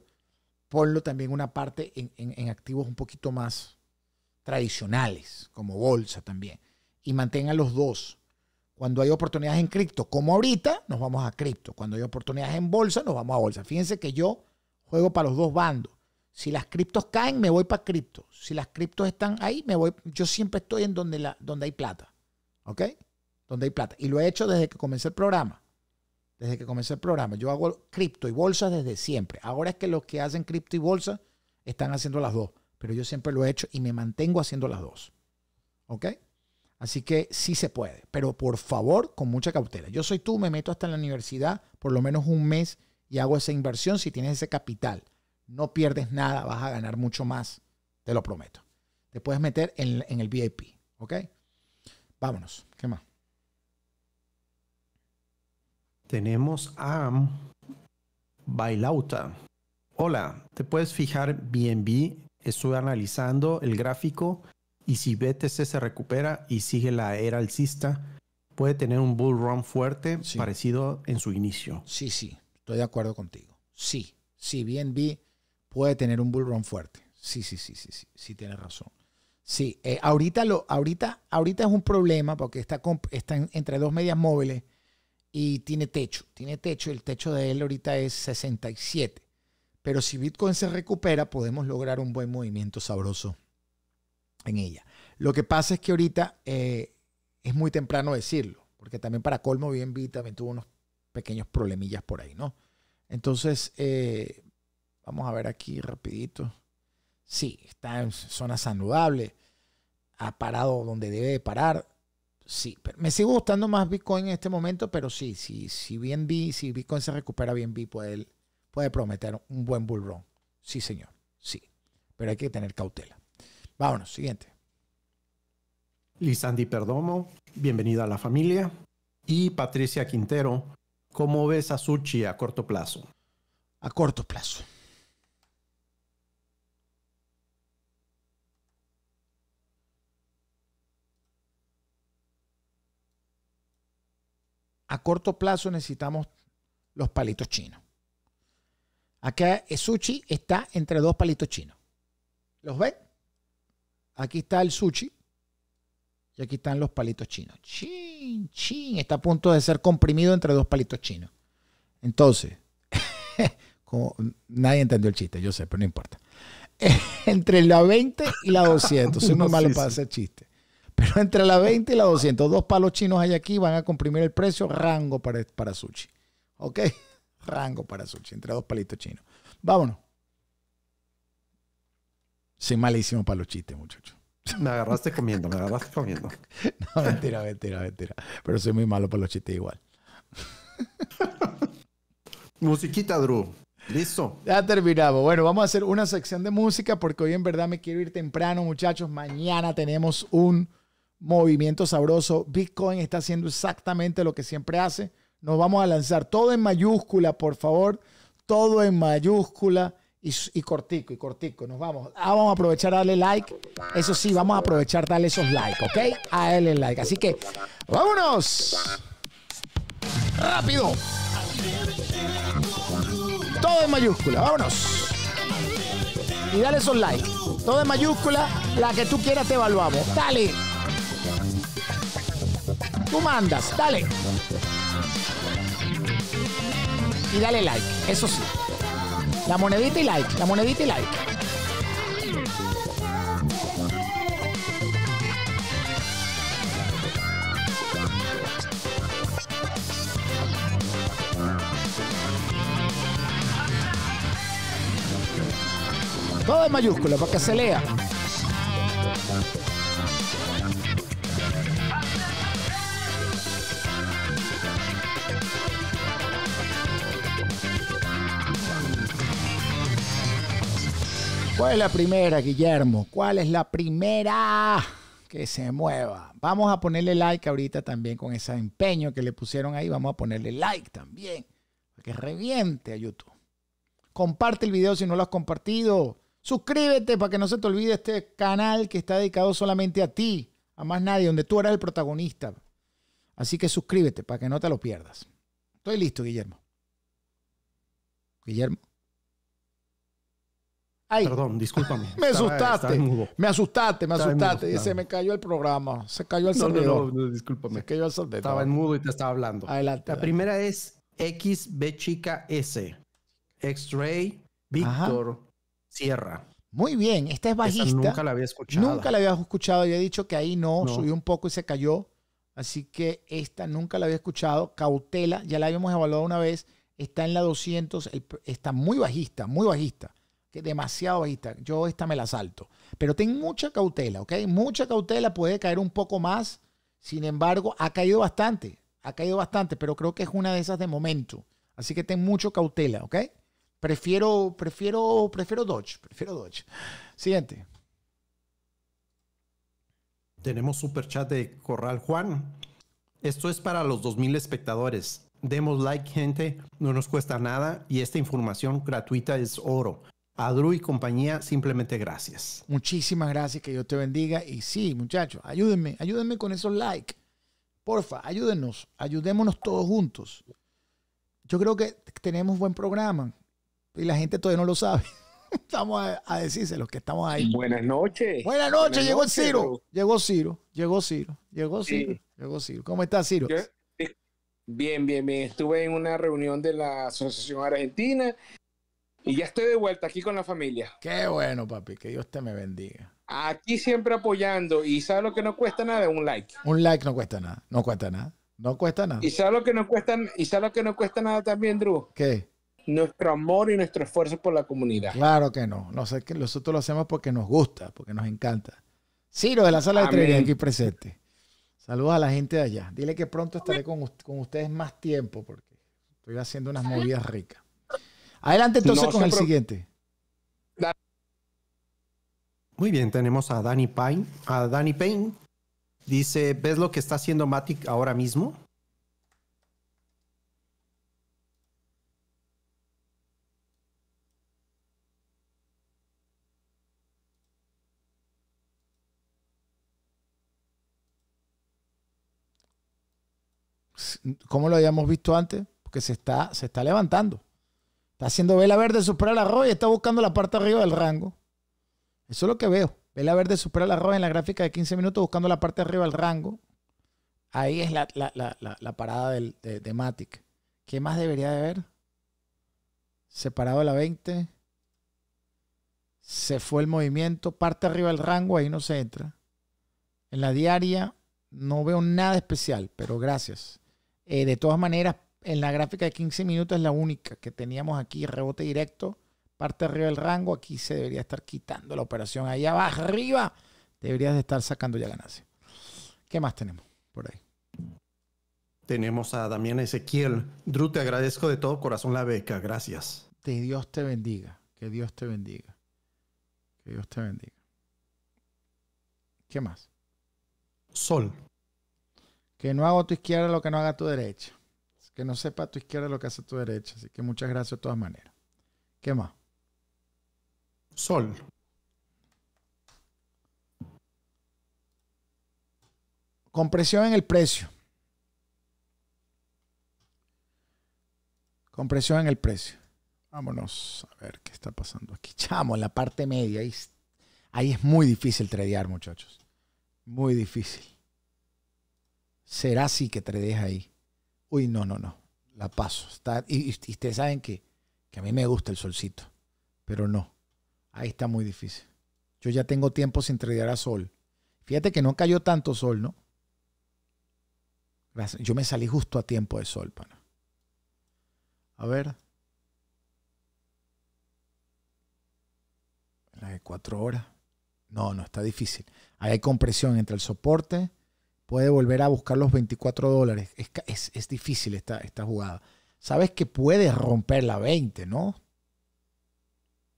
Ponlo también una parte en, en activos un poquito más tradicionales, como bolsa también. Y mantenga los dos. Cuando hay oportunidades en cripto, como ahorita, nos vamos a cripto. Cuando hay oportunidades en bolsa, nos vamos a bolsa. Fíjense que yo juego para los dos bandos. Si las criptos caen, me voy para cripto. Si las criptos están ahí, me voy. Yo siempre estoy en donde, la, donde hay plata. ¿Ok? Donde hay plata. Y lo he hecho desde que comencé el programa. Desde que comencé el programa. Yo hago cripto y bolsa desde siempre. Ahora es que los que hacen cripto y bolsa están haciendo las dos. Pero yo siempre lo he hecho y me mantengo haciendo las dos. ¿Ok? Así que sí se puede, pero por favor, con mucha cautela. Yo soy tú, me meto hasta en la universidad por lo menos un mes y hago esa inversión. Si tienes ese capital, no pierdes nada, vas a ganar mucho más, te lo prometo. Te puedes meter en, el VIP, ¿ok? Vámonos, ¿qué más? Tenemos a Bailauta. Hola, ¿te puedes fijar BNB? Estuve analizando el gráfico y si BTC se recupera y sigue la era alcista, puede tener un bull run fuerte parecido en su inicio. Sí, sí, estoy de acuerdo contigo. Sí, sí, BNB puede tener un bull run fuerte. Sí, sí, sí, sí, sí, sí, tienes razón. Sí, eh, ahorita, lo, ahorita, ahorita es un problema porque está, está entre dos medias móviles y tiene techo. Tiene techo, el techo de él ahorita es 67. Pero si Bitcoin se recupera, podemos lograr un buen movimiento sabroso en ella. Lo que pasa es que ahorita eh, es muy temprano decirlo, porque también para colmo vi también tuvo unos pequeños problemillas por ahí, ¿no? Entonces, eh, vamos a ver aquí rapidito. Sí, está en zona saludable, ha parado donde debe de parar. Sí, me sigo gustando más Bitcoin en este momento, pero sí, sí, si BNB, si Bitcoin se recupera BNB, puede, puede prometer un buen bull run. Sí, señor, sí, pero hay que tener cautela. Vámonos, siguiente. Lisandi Perdomo, bienvenida a la familia. Y Patricia Quintero, ¿cómo ves a Suchi a corto plazo? A corto plazo. A corto plazo necesitamos los palitos chinos. Acá eh, Suchi está entre dos palitos chinos. ¿Los ven? Aquí está el sushi. Y aquí están los palitos chinos. Chin, chin. Está a punto de ser comprimido entre dos palitos chinos. Entonces, <laughs> nadie entendió el chiste, yo sé, pero no importa. <laughs> entre la 20 y la 200. Soy <laughs> muy malo para hacer chiste. Pero entre la 20 y la 200, dos palos chinos hay aquí, van a comprimir el precio, rango para, para sushi. ¿Ok? Rango para sushi, entre dos palitos chinos. Vámonos. Soy malísimo para los chistes, muchachos. <laughs> Me agarraste comiendo, me agarraste comiendo. <laughs> No, mentira, mentira, mentira. Pero soy muy malo para los chistes igual. <laughs> Musiquita, Drew. Listo. Ya terminamos. Bueno, vamos a hacer una sección de música porque hoy en verdad me quiero ir temprano, muchachos. Mañana tenemos un movimiento sabroso. Bitcoin está haciendo exactamente lo que siempre hace. Nos vamos a lanzar todo en mayúscula, por favor. Todo en mayúscula. Y, cortico, y cortico, nos vamos. Ah, vamos a aprovechar a darle like. Eso sí, vamos a aprovechar a darle esos likes, ¿ok? A ah, darle like. Así que, vámonos. Rápido. Todo en mayúscula, vámonos. Y dale esos likes. Todo en mayúscula, la que tú quieras te evaluamos. Dale. Tú mandas, dale. Y dale like, eso sí. La monedita y like, la monedita y like. Todo en mayúsculas para que se lea. ¿Cuál es la primera, Guillermo? ¿Cuál es la primera? Que se mueva. Vamos a ponerle like ahorita también con ese empeño que le pusieron ahí. Vamos a ponerle like también. Para que reviente a YouTube. Comparte el video si no lo has compartido. Suscríbete para que no se te olvide este canal que está dedicado solamente a ti, a más nadie, donde tú eras el protagonista. Así que suscríbete para que no te lo pierdas. Estoy listo, Guillermo. Guillermo. Ay, Perdón, discúlpame. <laughs> Me asustaste. Me asustaste, me asustaste. y se me cayó el programa. Se cayó el no, No, no, discúlpame. Se cayó el Estaba en mudo y te estaba hablando. Adelante. La primera es XB chica S. X-Ray Víctor Sierra. Muy bien. Esta es bajista. nunca la había escuchado. Nunca la había escuchado. Había dicho que ahí no, no. subió un poco y se cayó. Así que esta nunca la había escuchado. Cautela, ya la habíamos evaluado una vez. Está en la 200. está muy bajista, muy bajista que demasiado está Yo esta me la salto. Pero ten mucha cautela, ¿ok? Mucha cautela puede caer un poco más. Sin embargo, ha caído bastante. Ha caído bastante, pero creo que es una de esas de momento. Así que ten mucho cautela, ¿ok? Prefiero, prefiero, prefiero Dodge. Prefiero Dodge. Siguiente. Tenemos super chat de Corral Juan. Esto es para los 2000 espectadores. Demos like, gente, no nos cuesta nada y esta información gratuita es oro. A Drew y compañía, simplemente gracias. Muchísimas gracias, que Dios te bendiga. Y sí, muchachos, ayúdenme, ayúdenme con esos likes. Porfa, ayúdenos, ayudémonos todos juntos. Yo creo que tenemos buen programa y la gente todavía no lo sabe. Estamos <laughs> a, decirse los que estamos ahí. Buenas noches. Buenas noches, llegó, Ciro. llegó Ciro. Llegó Ciro, llegó Ciro, llegó Ciro. ¿Cómo estás, Ciro? Bien, bien, bien. Estuve en una reunión de la Asociación Argentina y ya estoy de vuelta aquí con la familia. Qué bueno, papi. Que Dios te me bendiga. Aquí siempre apoyando. Y ¿sabes lo que no cuesta nada? Un like. Un like no cuesta nada. No cuesta nada. No cuesta nada. ¿Y sabes lo que no cuesta, y sabes lo que no cuesta nada también, Drew? ¿Qué? Nuestro amor y nuestro esfuerzo por la comunidad. Claro que no. Nosotros lo hacemos porque nos gusta, porque nos encanta. Ciro de la sala de trading aquí presente. Saludos a la gente de allá. Dile que pronto estaré con, con ustedes más tiempo porque estoy haciendo unas movidas ricas. Adelante entonces con el siguiente. Muy bien, tenemos a Danny Payne. A Danny Payne dice, ¿ves lo que está haciendo Matic ahora mismo? ¿Cómo lo habíamos visto antes? Porque se está, se está levantando. Está haciendo vela verde superar la arroz y está buscando la parte arriba del rango. Eso es lo que veo. Vela verde supera la arroz en la gráfica de 15 minutos buscando la parte arriba del rango. Ahí es la, parada de, Matic. ¿Qué más debería de ver? Separado la 20. Se fue el movimiento. Parte arriba del rango, ahí no se entra. En la diaria no veo nada especial, pero gracias. Eh, de todas maneras, en la gráfica de 15 minutos es la única que teníamos aquí, rebote directo, parte arriba del rango, aquí se debería estar quitando la operación, ahí abajo, arriba, deberías de estar sacando ya ganancia. ¿Qué más tenemos por ahí? Tenemos a Damián Ezequiel. Drew, te agradezco de todo corazón la beca, gracias. Que Dios te bendiga, que Dios te bendiga, que Dios te bendiga. ¿Qué más? Sol. Que no haga tu izquierda lo que no haga tu derecha. Que no sepa tu izquierda lo que hace tu derecha. Así que muchas gracias de todas maneras. ¿Qué más? Sol. Compresión en el precio. Compresión en el precio. Vámonos a ver qué está pasando aquí. Chamo, en la parte media. Ahí, ahí es muy difícil tradear, muchachos. Muy difícil. Será así que tradees ahí uy, no, no, no, la paso. Está, y, ustedes saben que, a mí me gusta el solcito, pero no, ahí está muy difícil. Yo ya tengo tiempo sin tradear a sol. Fíjate que no cayó tanto sol, ¿no? Yo me salí justo a tiempo de sol, pana. A ver. La de cuatro horas. No, no, está difícil. Ahí hay compresión entre el soporte puede volver a buscar los 24 dólares. Es, difícil esta, esta jugada. Sabes que puedes romper la 20, ¿no?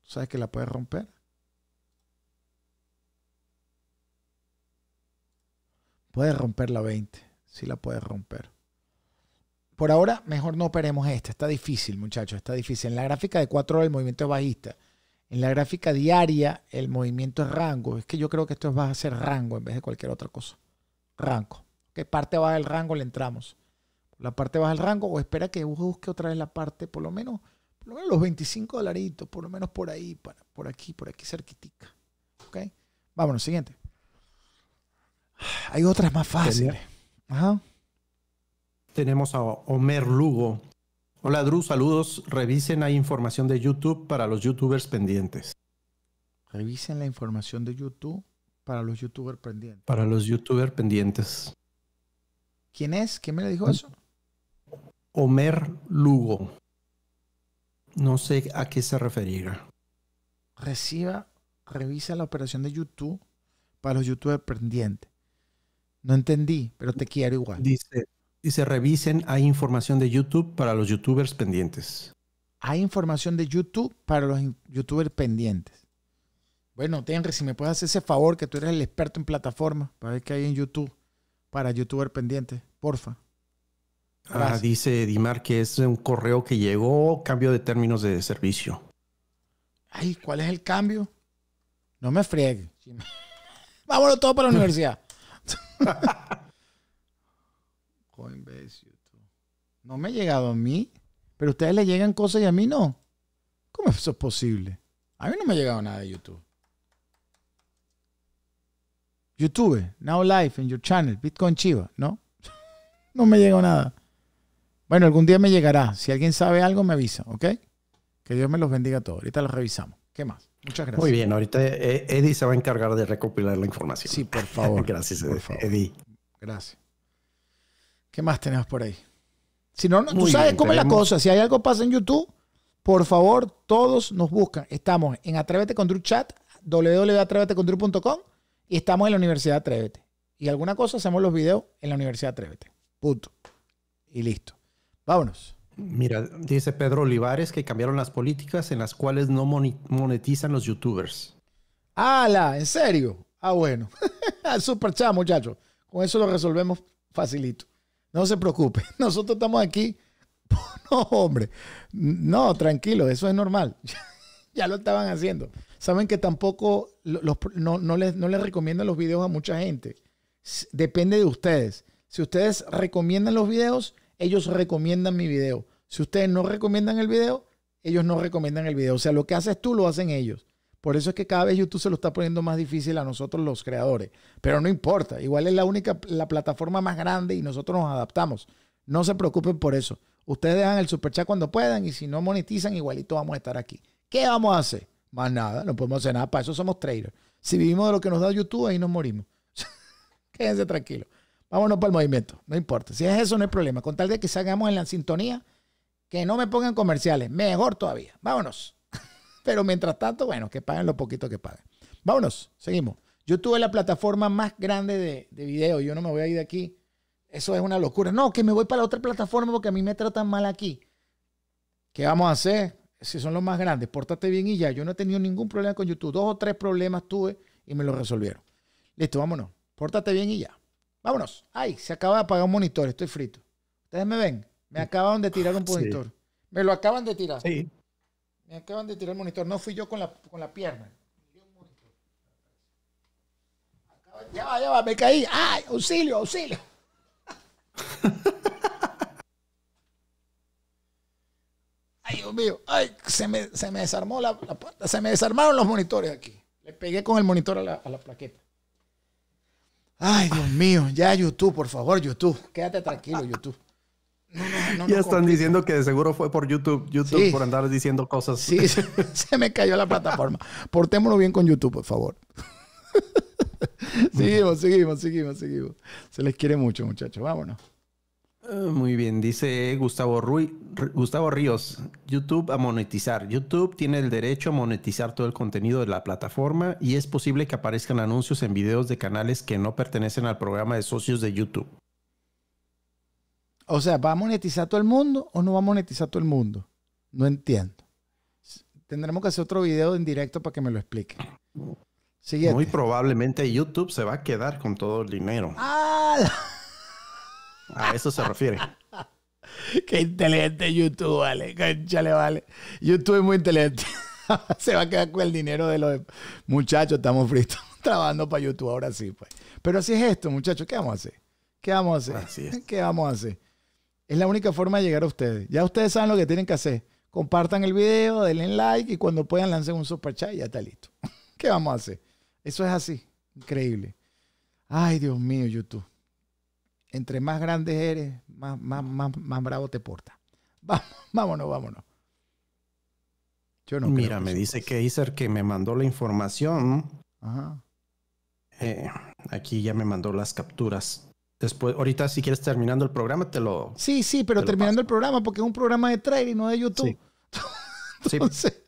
¿Sabes que la puedes romper? Puedes romper la 20. Sí la puedes romper. Por ahora, mejor no operemos esta. Está difícil, muchachos. Está difícil. En la gráfica de 4 horas el movimiento es bajista. En la gráfica diaria el movimiento es rango. Es que yo creo que esto va a ser rango en vez de cualquier otra cosa rango. ¿Qué parte baja del rango le entramos? La parte baja al rango o espera que busque otra vez la parte, por lo menos, por los 25 dolaritos, por lo menos por ahí, por aquí, por aquí cerquitica. ¿Ok? Vámonos, siguiente. Hay otras más fáciles. Tenemos a Homer Lugo. Hola Drew, saludos. Revisen, la información de YouTube para los youtubers pendientes. Revisen la información de YouTube para los youtubers pendientes. Para los youtubers pendientes. ¿Quién es? ¿Quién me lo dijo mm. eso? Homer Lugo. No sé a qué se refería. Reciba, revisa la operación de YouTube para los youtubers pendientes. No entendí, pero te quiero igual. Dice, dice, revisen, hay información de YouTube para los youtubers pendientes. Hay información de YouTube para los youtubers pendientes. Bueno, Tenry, si me puedes hacer ese favor, que tú eres el experto en plataforma para ver qué hay en YouTube, para youtuber pendiente, porfa. Ah, dice Dimar que es un correo que llegó, cambio de términos de servicio. Ay, ¿cuál es el cambio? No me friegue. <laughs> Vámonos todos para la universidad. <laughs> No me ha llegado a mí, pero ustedes le llegan cosas y a mí no. ¿Cómo eso es posible? A mí no me ha llegado nada de YouTube. YouTube, Now Live, en your channel, Bitcoin Chiva, ¿no? <laughs> no me llegó nada. Bueno, algún día me llegará. Si alguien sabe algo, me avisa, ¿ok? Que Dios me los bendiga a todos. Ahorita lo revisamos. ¿Qué más? Muchas gracias. Muy bien, ahorita eh, Eddie se va a encargar de recopilar la información. Sí, por favor. <laughs> gracias, Gracias. ¿Qué más tenemos por ahí? Si no, no tú sabes cómo es la cosa. Si hay algo pasa en YouTube, por favor, todos nos buscan. Estamos en Atrévete con Drew Chat, y estamos en la Universidad Atrévete. Y alguna cosa hacemos los videos en la Universidad Atrévete. Punto. Y listo. Vámonos. Mira, dice Pedro Olivares que cambiaron las políticas en las cuales no monetizan los youtubers. ¡Hala! ¿En serio? Ah, bueno. <laughs> Super chat, muchachos. Con eso lo resolvemos facilito. No se preocupe. <laughs> Nosotros estamos aquí. <laughs> No, hombre. No, tranquilo. Eso es normal. ya lo estaban haciendo. Saben que tampoco los, no, no, les, no les recomiendan los videos a mucha gente. Depende de ustedes. Si ustedes recomiendan los videos, ellos recomiendan mi video. Si ustedes no recomiendan el video, ellos no recomiendan el video. O sea, lo que haces tú lo hacen ellos. Por eso es que cada vez YouTube se lo está poniendo más difícil a nosotros los creadores. Pero no importa, igual es la única, la plataforma más grande y nosotros nos adaptamos. No se preocupen por eso. Ustedes dejan el super chat cuando puedan y si no monetizan, igualito vamos a estar aquí. ¿Qué vamos a hacer? Más nada, no podemos hacer nada. Para eso somos traders. Si vivimos de lo que nos da YouTube, ahí nos morimos. <laughs> Quédense tranquilos. Vámonos para el movimiento. No importa. Si es eso, no hay problema. Con tal de que salgamos en la sintonía, que no me pongan comerciales. Mejor todavía. Vámonos. <laughs> Pero mientras tanto, bueno, que paguen lo poquito que paguen. Vámonos. Seguimos. YouTube es la plataforma más grande de, de video. Yo no me voy a ir de aquí. Eso es una locura. No, que me voy para la otra plataforma porque a mí me tratan mal aquí. ¿Qué vamos a hacer? si son los más grandes, pórtate bien y ya. Yo no he tenido ningún problema con YouTube. Dos o tres problemas tuve y me lo resolvieron. Listo, vámonos. Pórtate bien y ya. Vámonos. Ay, se acaba de apagar un monitor, estoy frito. Ustedes me ven, me acaban de tirar un <laughs> monitor. Me lo acaban de tirar. Sí. Me acaban de tirar el monitor. No fui yo con la, pierna. Ya va, ya va, me caí. ¡Ay, auxilio, auxilio! <laughs> Ay, Dios mío, ay, se me, desarmó la, la, se me desarmaron los monitores aquí. Le pegué con el monitor a la, plaqueta. Ay, Dios mío, ya YouTube, por favor, YouTube. Quédate tranquilo, YouTube. ya están diciendo que de seguro fue por YouTube, YouTube por andar diciendo cosas. Sí, <laughs> se, me cayó la plataforma. Portémoslo bien con YouTube, por favor. <laughs> seguimos, seguimos, seguimos, seguimos. Se les quiere mucho, muchachos. Vámonos. Ah, muy bien, dice Gustavo, Ruiz, Gustavo Ríos, YouTube a monetizar. YouTube tiene el derecho a monetizar todo el contenido de la plataforma y es posible que aparezcan anuncios en videos de canales que no pertenecen al programa de socios de YouTube. O sea, ¿va a monetizar todo el mundo o no va a monetizar todo el mundo? No entiendo. Tendremos que hacer otro video en directo para que me lo explique. Muy probablemente YouTube se va a quedar con todo el dinero. ¡Ah! <laughs> A eso se refiere. <laughs> Qué inteligente YouTube, vale. le vale. YouTube es muy inteligente. <laughs> se va a quedar con el dinero de los muchachos. Estamos fritos <laughs> trabajando para YouTube ahora sí, pues. Pero así es esto, muchachos. ¿Qué vamos a hacer? ¿Qué vamos a hacer? ¿Qué vamos a hacer? Es la única forma de llegar a ustedes. Ya ustedes saben lo que tienen que hacer. Compartan el video, denle like y cuando puedan lancen un super chat y ya está listo. ¿Qué vamos a hacer? Eso es así. Increíble. Ay, Dios mío, YouTube entre más grandes eres, más, más, bravo te portas. <laughs> vámonos, vámonos. Yo no Mira, me dice que Iser que me mandó la información. Ajá. Eh, aquí ya me mandó las capturas. Después, ahorita si quieres terminando el programa, te lo... Sí, sí, pero terminando el programa, porque es un programa de trading, no de YouTube. Sí. <laughs> Entonces,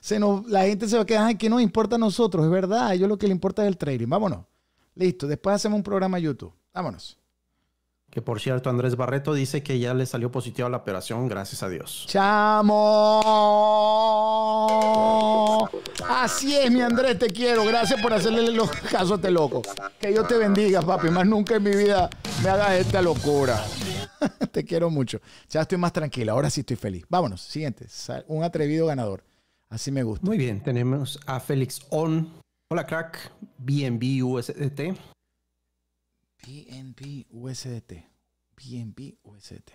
Se la gente se va a quedar, que no importa a nosotros? Es verdad, a ellos lo que le importa es el trading. Vámonos. Listo, después hacemos un programa YouTube. Vámonos. Que por cierto, Andrés Barreto dice que ya le salió positiva la operación, gracias a Dios. ¡Chamo! Así es, mi Andrés, te quiero. Gracias por hacerle los casos a este loco. Que Dios te bendiga, papi. Más nunca en mi vida me hagas esta locura. <laughs> te quiero mucho. Ya estoy más tranquila, ahora sí estoy feliz. Vámonos, siguiente. Un atrevido ganador. Así me gusta. Muy bien, tenemos a Félix On. Hola, crack. BNB USDT. E BNB USDT. BNB USDT.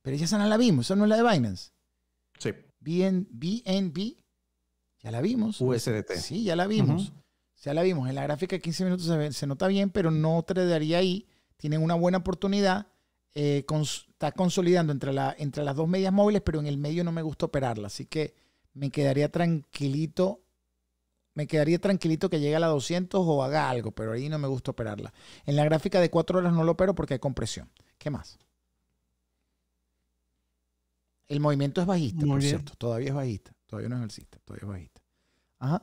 Pero ya esa no la vimos, esa no es la de Binance. Sí. BNB, ya la vimos. USDT. Sí, ya la vimos. Ya la vimos. En la gráfica de 15 minutos se, se nota bien, pero no daría ahí. Tienen una buena oportunidad. Eh, está consolidando entre, la, entre las dos medias móviles, pero en el medio no me gusta operarla. Así que me quedaría tranquilito me quedaría tranquilito que llegue a la 200 o haga algo, pero ahí no me gusta operarla. En la gráfica de cuatro horas no lo opero porque hay compresión. ¿Qué más? El movimiento es bajista, por cierto. Todavía es bajista. Todavía no es alcista, todavía es bajista. Ajá.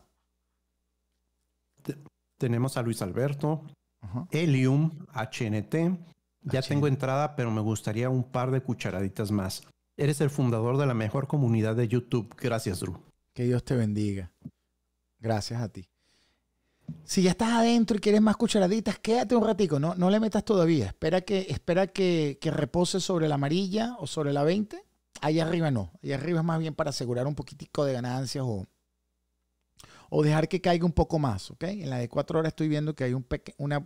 tenemos a Luis Alberto, Ajá. Helium, HNT. Ya tengo entrada, pero me gustaría un par de cucharaditas más. Eres el fundador de la mejor comunidad de YouTube. Gracias, Drew. Que Dios te bendiga. Gracias a ti. Si ya estás adentro y quieres más cucharaditas, quédate un ratico, no, no le metas todavía. Espera, que, espera que, que repose sobre la amarilla o sobre la 20. ahí arriba no. ahí arriba es más bien para asegurar un poquitico de ganancias o, o dejar que caiga un poco más, ¿ok? En la de 4 horas estoy viendo que hay una,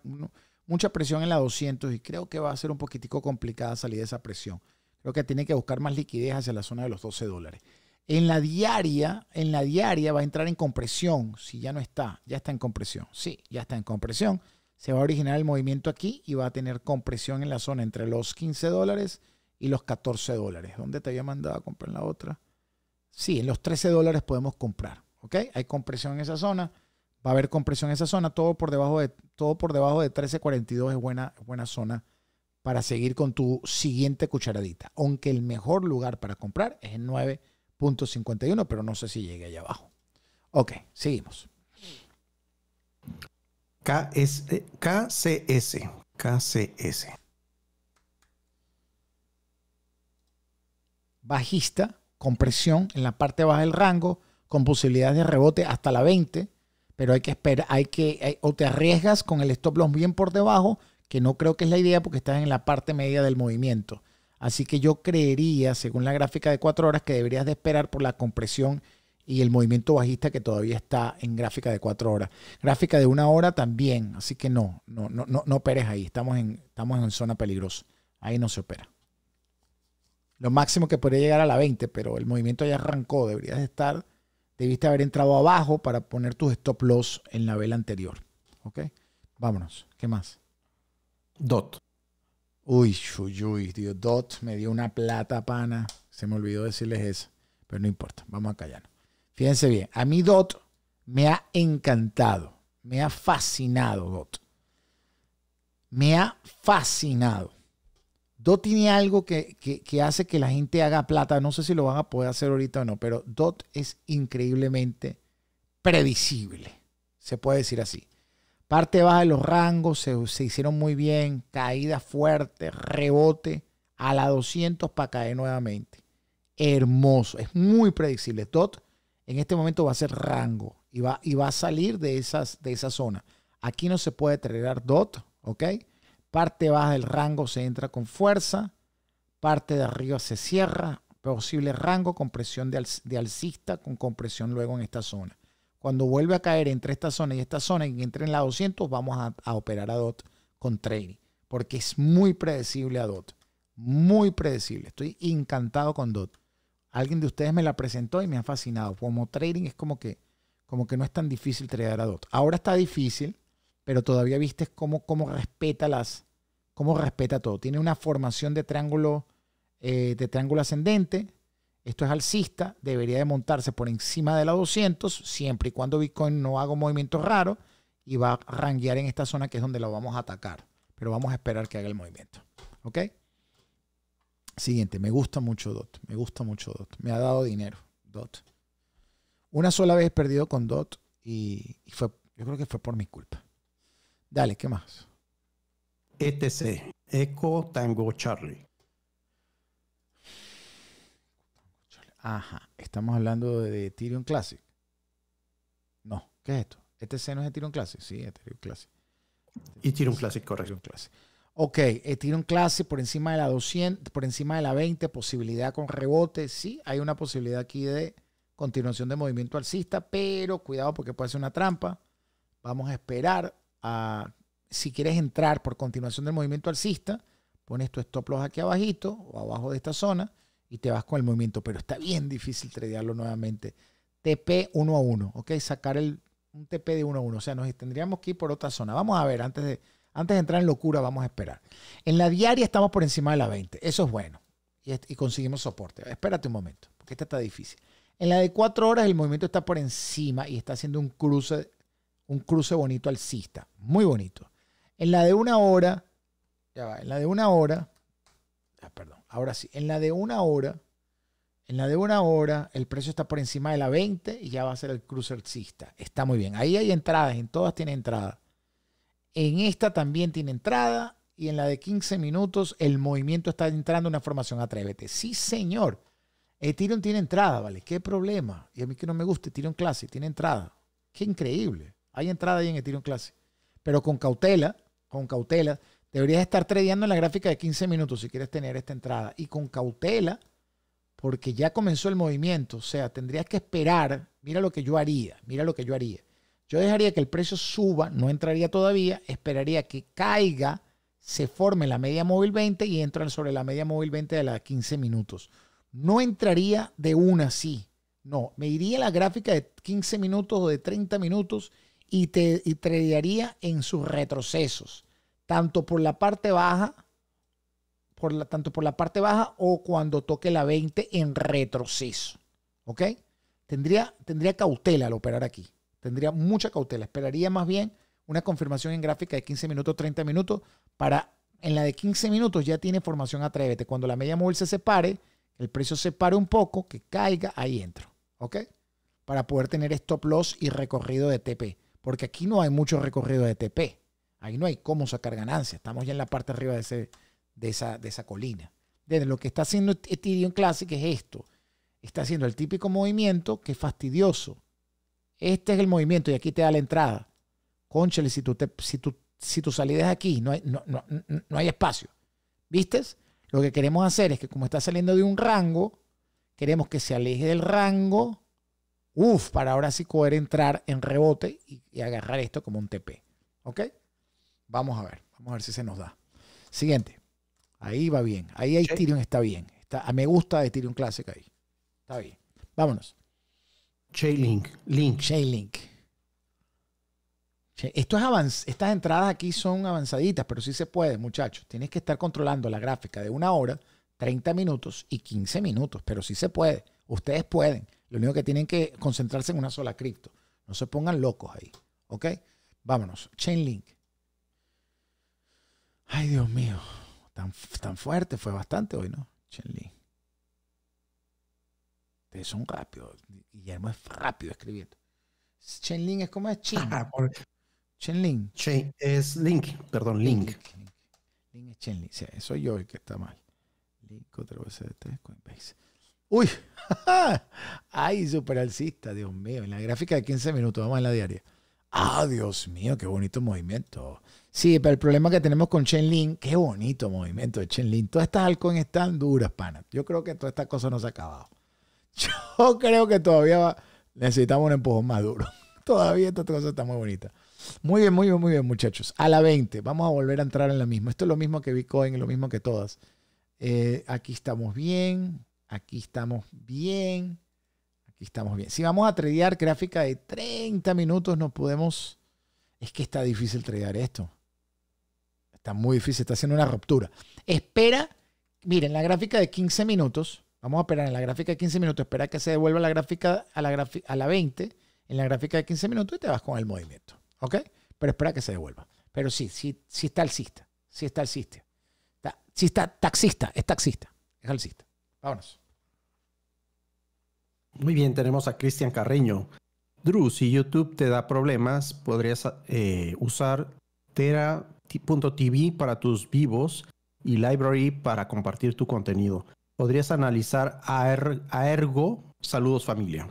mucha presión en la 200 y creo que va a ser un poquitico complicada salir de esa presión. Creo que tiene que buscar más liquidez hacia la zona de los 12 dólares. En la diaria, en la diaria va a entrar en compresión, si ya no está, ya está en compresión, sí, ya está en compresión. Se va a originar el movimiento aquí y va a tener compresión en la zona entre los 15 dólares y los 14 dólares. ¿Dónde te había mandado a comprar la otra? Sí, en los 13 dólares podemos comprar, ¿ok? Hay compresión en esa zona, va a haber compresión en esa zona, todo por debajo de, todo por debajo de 13.42 es buena, buena zona para seguir con tu siguiente cucharadita, aunque el mejor lugar para comprar es en 9.42. .51, pero no sé si llegue allá abajo. Ok, seguimos. KCS. Eh, KCS. Bajista, presión en la parte baja del rango, con posibilidades de rebote hasta la 20, pero hay que esperar, hay que, o te arriesgas con el stop loss bien por debajo, que no creo que es la idea porque estás en la parte media del movimiento Así que yo creería, según la gráfica de cuatro horas, que deberías de esperar por la compresión y el movimiento bajista que todavía está en gráfica de cuatro horas. Gráfica de una hora también, así que no, no, no, no, operes ahí, estamos en, estamos en zona peligrosa. Ahí no se opera. Lo máximo que podría llegar a la 20, pero el movimiento ya arrancó, deberías estar, debiste haber entrado abajo para poner tus stop loss en la vela anterior. ¿Ok? Vámonos. ¿Qué más? DOT. Uy, uy, Dios, Dot me dio una plata pana. Se me olvidó decirles eso, pero no importa, vamos a callarnos. Fíjense bien, a mí Dot me ha encantado, me ha fascinado Dot. Me ha fascinado. Dot tiene algo que, hace que la gente haga plata. No sé si lo van a poder hacer ahorita o no, pero Dot es increíblemente predecible. Se puede decir así. Parte baja de los rangos se, hicieron muy bien, caída fuerte, rebote, a la 200 para caer nuevamente. Hermoso, es muy predecible. DOT en este momento va a ser rango y va, y va a salir de, esas, de esa zona. Aquí no se puede traer DOT, ¿ok? Parte baja del rango se entra con fuerza, parte de arriba se cierra, posible rango, con presión de alcista con compresión luego en esta zona. Cuando vuelve a caer entre esta zona y esta zona y entre en la 200, vamos a, operar a DOT con trading, porque es muy predecible a DOT. Muy predecible. Estoy encantado con DOT. Alguien de ustedes me la presentó y me ha fascinado. Como trading es como que, como que no es tan difícil traer a DOT. Ahora está difícil, pero todavía viste cómo, cómo respeta las, cómo respeta todo. Tiene una formación de triángulo, eh, de triángulo ascendente, esto es alcista, debería de montarse por encima de la 200, siempre y cuando Bitcoin no haga movimiento raro y va a ranguear en esta zona que es donde lo vamos a atacar. Pero vamos a esperar que haga el movimiento. ¿Ok? Siguiente, me gusta mucho DOT, me gusta mucho DOT, me ha dado dinero DOT. Una sola vez he perdido con DOT y, yo creo que fue por mi culpa. Dale, ¿qué más? ETC, Eco Tango Charlie. Ajá, estamos hablando de Ethereum Classic. No, ¿qué es esto? ¿Este seno es Ethereum Classic? Sí, Ethereum Classic. Ethereum Classic, correcto. Classic. Ok, Ethereum eh, Classic por encima de la 200, por encima de la 20, posibilidad con rebote. Sí, hay una posibilidad aquí de continuación de movimiento alcista, pero cuidado porque puede ser una trampa. Vamos a esperar a, si quieres entrar por continuación del movimiento alcista, pones tu stop loss aquí abajito o abajo de esta zona y te vas con el movimiento, pero está bien difícil tradearlo nuevamente. TP 1 a 1, ¿ok? Sacar el, un TP de 1 a 1, o sea, nos tendríamos que ir por otra zona. Vamos a ver, antes de, antes de entrar en locura, vamos a esperar. En la diaria estamos por encima de la 20, eso es bueno, y, y conseguimos soporte. Espérate un momento, porque esta está difícil. En la de 4 horas el movimiento está por encima y está haciendo un cruce, un cruce bonito alcista, muy bonito. En la de una hora, ya va, en la de una hora, Ya, ah, perdón, Ahora sí, en la de una hora, en la de una hora, el precio está por encima de la 20 y ya va a ser el cruce alcista. Está muy bien. Ahí hay entradas, en todas tiene entrada. En esta también tiene entrada y en la de 15 minutos el movimiento está entrando en una formación Atrévete. Sí, señor. Ethereum tiene entrada, ¿vale? ¿Qué problema? Y a mí que no me gusta Ethereum Classic, tiene entrada. Qué increíble. Hay entrada ahí en Ethereum Classic. Pero con cautela, con cautela. Deberías estar tradeando en la gráfica de 15 minutos si quieres tener esta entrada. Y con cautela, porque ya comenzó el movimiento. O sea, tendrías que esperar. Mira lo que yo haría. Mira lo que yo haría. Yo dejaría que el precio suba, no entraría todavía, esperaría que caiga, se forme la media móvil 20 y entran sobre la media móvil 20 de las 15 minutos. No entraría de una así. No, me iría la gráfica de 15 minutos o de 30 minutos y te y tradearía en sus retrocesos tanto por la parte baja, por la, tanto por la parte baja o cuando toque la 20 en retroceso. ¿Ok? Tendría, tendría cautela al operar aquí. Tendría mucha cautela. Esperaría más bien una confirmación en gráfica de 15 minutos, 30 minutos, para en la de 15 minutos ya tiene formación atrévete. Cuando la media móvil se separe, el precio separe un poco, que caiga, ahí entro. ¿Ok? Para poder tener stop loss y recorrido de TP. Porque aquí no hay mucho recorrido de TP. Ahí no hay cómo sacar ganancia. Estamos ya en la parte arriba de, ese, de, esa, de esa colina. lo que está haciendo Ethereum Classic es esto. Está haciendo el típico movimiento que es fastidioso. Este es el movimiento y aquí te da la entrada. Conchale, si tú, te, si tu salida aquí, no hay, no, hay espacio. ¿Vistes? Lo que queremos hacer es que como está saliendo de un rango, queremos que se aleje del rango. uff, para ahora sí poder entrar en rebote y agarrar esto como un TP. ¿Ok? Vamos a ver, vamos a ver si se nos da. Siguiente. Ahí va bien. Ahí hay Tyrion está bien. Está, me gusta de Tyrion Classic ahí. Está bien. Vámonos. Chainlink. Link. Chainlink. Esto es Estas entradas aquí son avanzaditas, pero sí se puede, muchachos. Tienes que estar controlando la gráfica de una hora, 30 minutos y 15 minutos, pero sí se puede. Ustedes pueden. Lo único que tienen que concentrarse en una sola cripto. No se pongan locos ahí. ¿Ok? Vámonos. Chainlink. Ay, Dios mío. Tan, tan fuerte, fue bastante hoy, ¿no? Chen Lin. Ustedes son rápidos. Guillermo es rápido escribiendo. Chen Lin es como es Chen. Ah, Chen Chenlin. es Link, perdón, Link. Link, es Chenlin. Sí, soy yo el que está mal. Link otra vez de Coinbase. Uy, <laughs> ay, super alcista, Dios mío. En la gráfica de 15 minutos, vamos a la diaria. Ah, Dios mío, qué bonito movimiento. Sí, pero el problema que tenemos con Chen Lin, qué bonito movimiento de Chen Lin. Todas estas altcoins están duras, pana. Yo creo que toda esta cosa no se ha acabado. <laughs> Yo creo que todavía necesitamos un empujón más duro. <laughs> Todavía esta cosa está muy bonita. Muy bien, muy bien, muy bien, muchachos. A la 20, vamos a volver a entrar en la misma. Esto es lo mismo que Bitcoin, lo mismo que todas. Eh, aquí estamos bien, aquí estamos bien, aquí estamos bien. Si vamos a tradear gráfica de 30 minutos, no podemos... Es que está difícil tradear esto está muy difícil, está haciendo una ruptura. Espera, miren, la gráfica de 15 minutos, vamos a esperar en la gráfica de 15 minutos, espera que se devuelva la gráfica a la, a la 20, en la gráfica de 15 minutos y te vas con el movimiento, ¿ok? Pero espera que se devuelva. Pero sí, sí, sí está alcista, sí está alcista. Está, sí está taxista, es taxista, es alcista. Vámonos. Muy bien, tenemos a Cristian Carreño. Drew, si YouTube te da problemas, podrías eh, usar Tera .tv para tus vivos y Library para compartir tu contenido. Podrías analizar a er-, ergo Saludos, familia.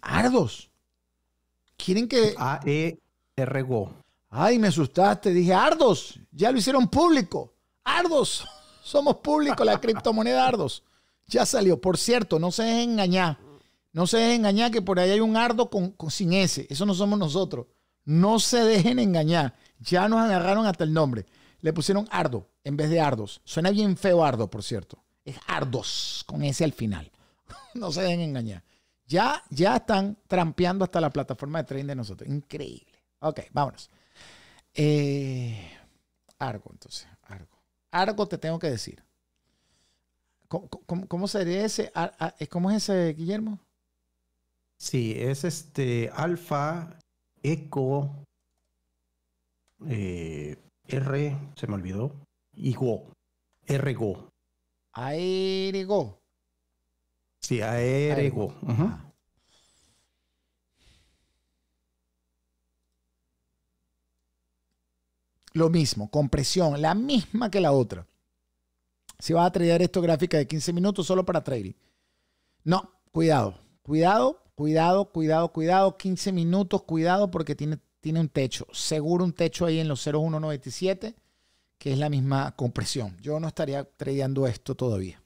Ardos. Quieren que. a e r Ay, me asustaste. Dije, Ardos. Ya lo hicieron público. Ardos. <laughs> Somos público la criptomoneda Ardos. Ya salió. Por cierto, no se dejen engañar. No se dejen engañar que por ahí hay un Ardo con, sin S Eso no somos nosotros. No se dejen engañar. Ya nos agarraron hasta el nombre. Le pusieron Ardo en vez de Ardos. Suena bien feo Ardo, por cierto. Es Ardos, con ese al final. <laughs> no se dejen engañar. Ya, ya están trampeando hasta la plataforma de trading de nosotros. Increíble. Ok, vámonos. Eh, Argo, entonces. Argo. Argo te tengo que decir. ¿Cómo, cómo sería ese? Eh, ¿Cómo es ese, Guillermo? Sí, es este Alfa Eco eh, R, se me olvidó, y Go. RGO. ARGO. Sí, ARGO. Ah. Lo mismo, compresión, la misma que la otra. Si vas a traer esto gráfica de 15 minutos solo para trading. No, cuidado, cuidado, cuidado, cuidado, cuidado, 15 minutos, cuidado porque tiene tiene un techo, seguro un techo ahí en los 0,197, que es la misma compresión. Yo no estaría tradeando esto todavía.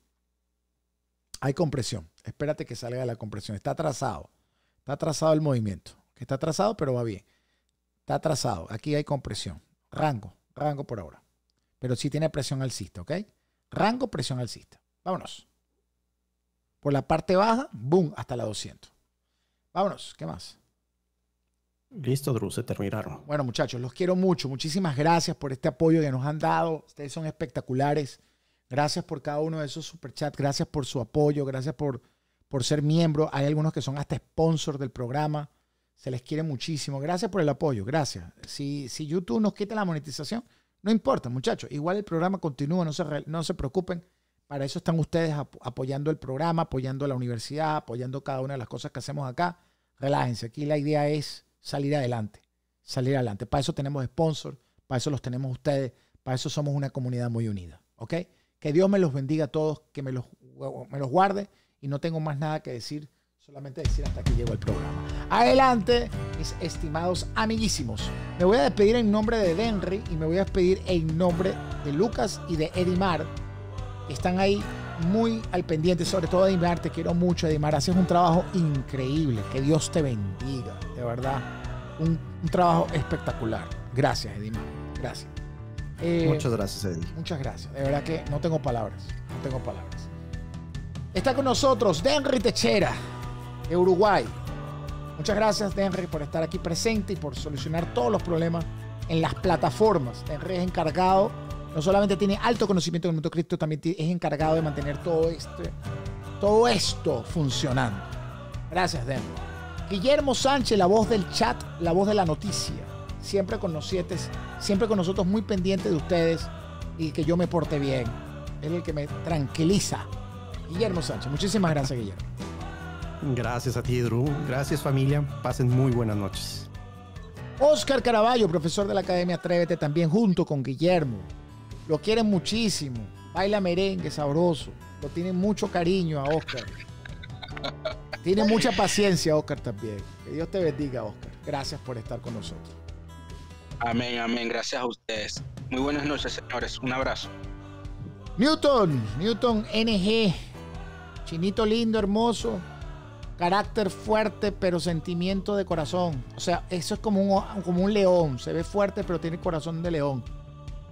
Hay compresión. Espérate que salga la compresión. Está atrasado. Está atrasado el movimiento. Que está atrasado, pero va bien. Está atrasado. Aquí hay compresión. Rango. Rango por ahora. Pero sí tiene presión alcista, ¿ok? Rango, presión alcista. Vámonos. Por la parte baja, boom, hasta la 200. Vámonos. ¿Qué más? Listo, Drew, se terminaron. Bueno, muchachos, los quiero mucho. Muchísimas gracias por este apoyo que nos han dado. Ustedes son espectaculares. Gracias por cada uno de esos superchats. Gracias por su apoyo. Gracias por, por ser miembro. Hay algunos que son hasta sponsors del programa. Se les quiere muchísimo. Gracias por el apoyo. Gracias. Si, si YouTube nos quita la monetización, no importa, muchachos. Igual el programa continúa. No se, no se preocupen. Para eso están ustedes apoyando el programa, apoyando la universidad, apoyando cada una de las cosas que hacemos acá. Relájense. Aquí la idea es salir adelante, salir adelante. Para eso tenemos sponsor para eso los tenemos ustedes, para eso somos una comunidad muy unida, ¿ok? Que Dios me los bendiga a todos, que me los, me los guarde y no tengo más nada que decir, solamente decir hasta que llego el programa. Adelante, mis estimados amiguísimos. Me voy a despedir en nombre de Denry y me voy a despedir en nombre de Lucas y de Edimar, están ahí muy al pendiente, sobre todo Edimar, te quiero mucho, Edimar, haces un trabajo increíble, que Dios te bendiga de verdad, un, trabajo espectacular. Gracias, Edimar. Gracias. Eh, muchas gracias, Edi. Muchas gracias. De verdad que no tengo palabras. No tengo palabras. Está con nosotros Denry Techera, de Uruguay. Muchas gracias, Denry, por estar aquí presente y por solucionar todos los problemas en las plataformas. Denry es encargado, no solamente tiene alto conocimiento del mundo cripto, también es encargado de mantener todo, este, todo esto funcionando. Gracias, Denry. Guillermo Sánchez, la voz del chat, la voz de la noticia. Siempre con nosotros, siempre con nosotros muy pendiente de ustedes y que yo me porte bien. Es el que me tranquiliza. Guillermo Sánchez, muchísimas gracias, Guillermo. Gracias a ti, Drew. Gracias, familia. Pasen muy buenas noches. Oscar Caraballo, profesor de la Academia Atrévete, también junto con Guillermo. Lo quieren muchísimo. Baila merengue, sabroso. Lo tienen mucho cariño a Oscar. Tiene mucha paciencia, Oscar, también. Que Dios te bendiga, Oscar. Gracias por estar con nosotros. Amén, amén. Gracias a ustedes. Muy buenas noches, señores. Un abrazo. Newton, Newton NG. Chinito lindo, hermoso. Carácter fuerte, pero sentimiento de corazón. O sea, eso es como un, como un león. Se ve fuerte, pero tiene corazón de león.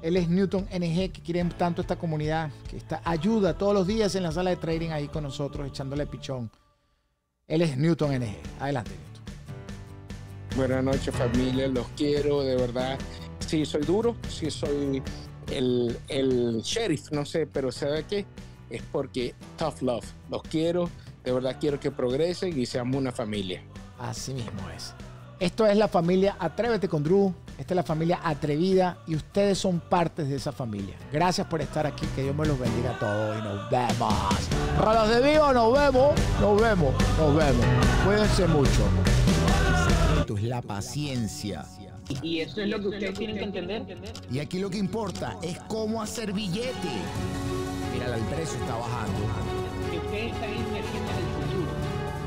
Él es Newton NG, que quiere tanto esta comunidad, que está, ayuda todos los días en la sala de trading ahí con nosotros, echándole pichón. Él es Newton NG. Adelante, Newton. Buenas noches, familia. Los quiero, de verdad. Sí, soy duro, sí, soy el, sheriff, no sé, pero ¿sabe qué? Es porque tough love. Los quiero, de verdad quiero que progresen y seamos una familia. Así mismo es. Esto es la familia Atrévete con Drew. Esta es la familia atrevida y ustedes son partes de esa familia. Gracias por estar aquí. Que Dios me los bendiga a todos y nos vemos. los de vivo, nos vemos, nos vemos, nos vemos. Cuídense mucho. Esto es la paciencia. Y eso es lo que ustedes tienen que entender. Y aquí lo que importa es cómo hacer billete. Mírala, el precio está bajando. Ustedes están invirtiendo en el futuro.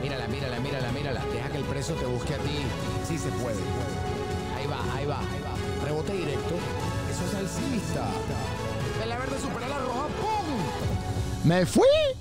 Mírala, mírala, mírala, mírala. Deja que el precio te busque a ti. Sí se puede va, ahí va, ahí va. Rebote directo. Eso es alcista. La verde supera la roja. ¡Pum! ¡Me fui!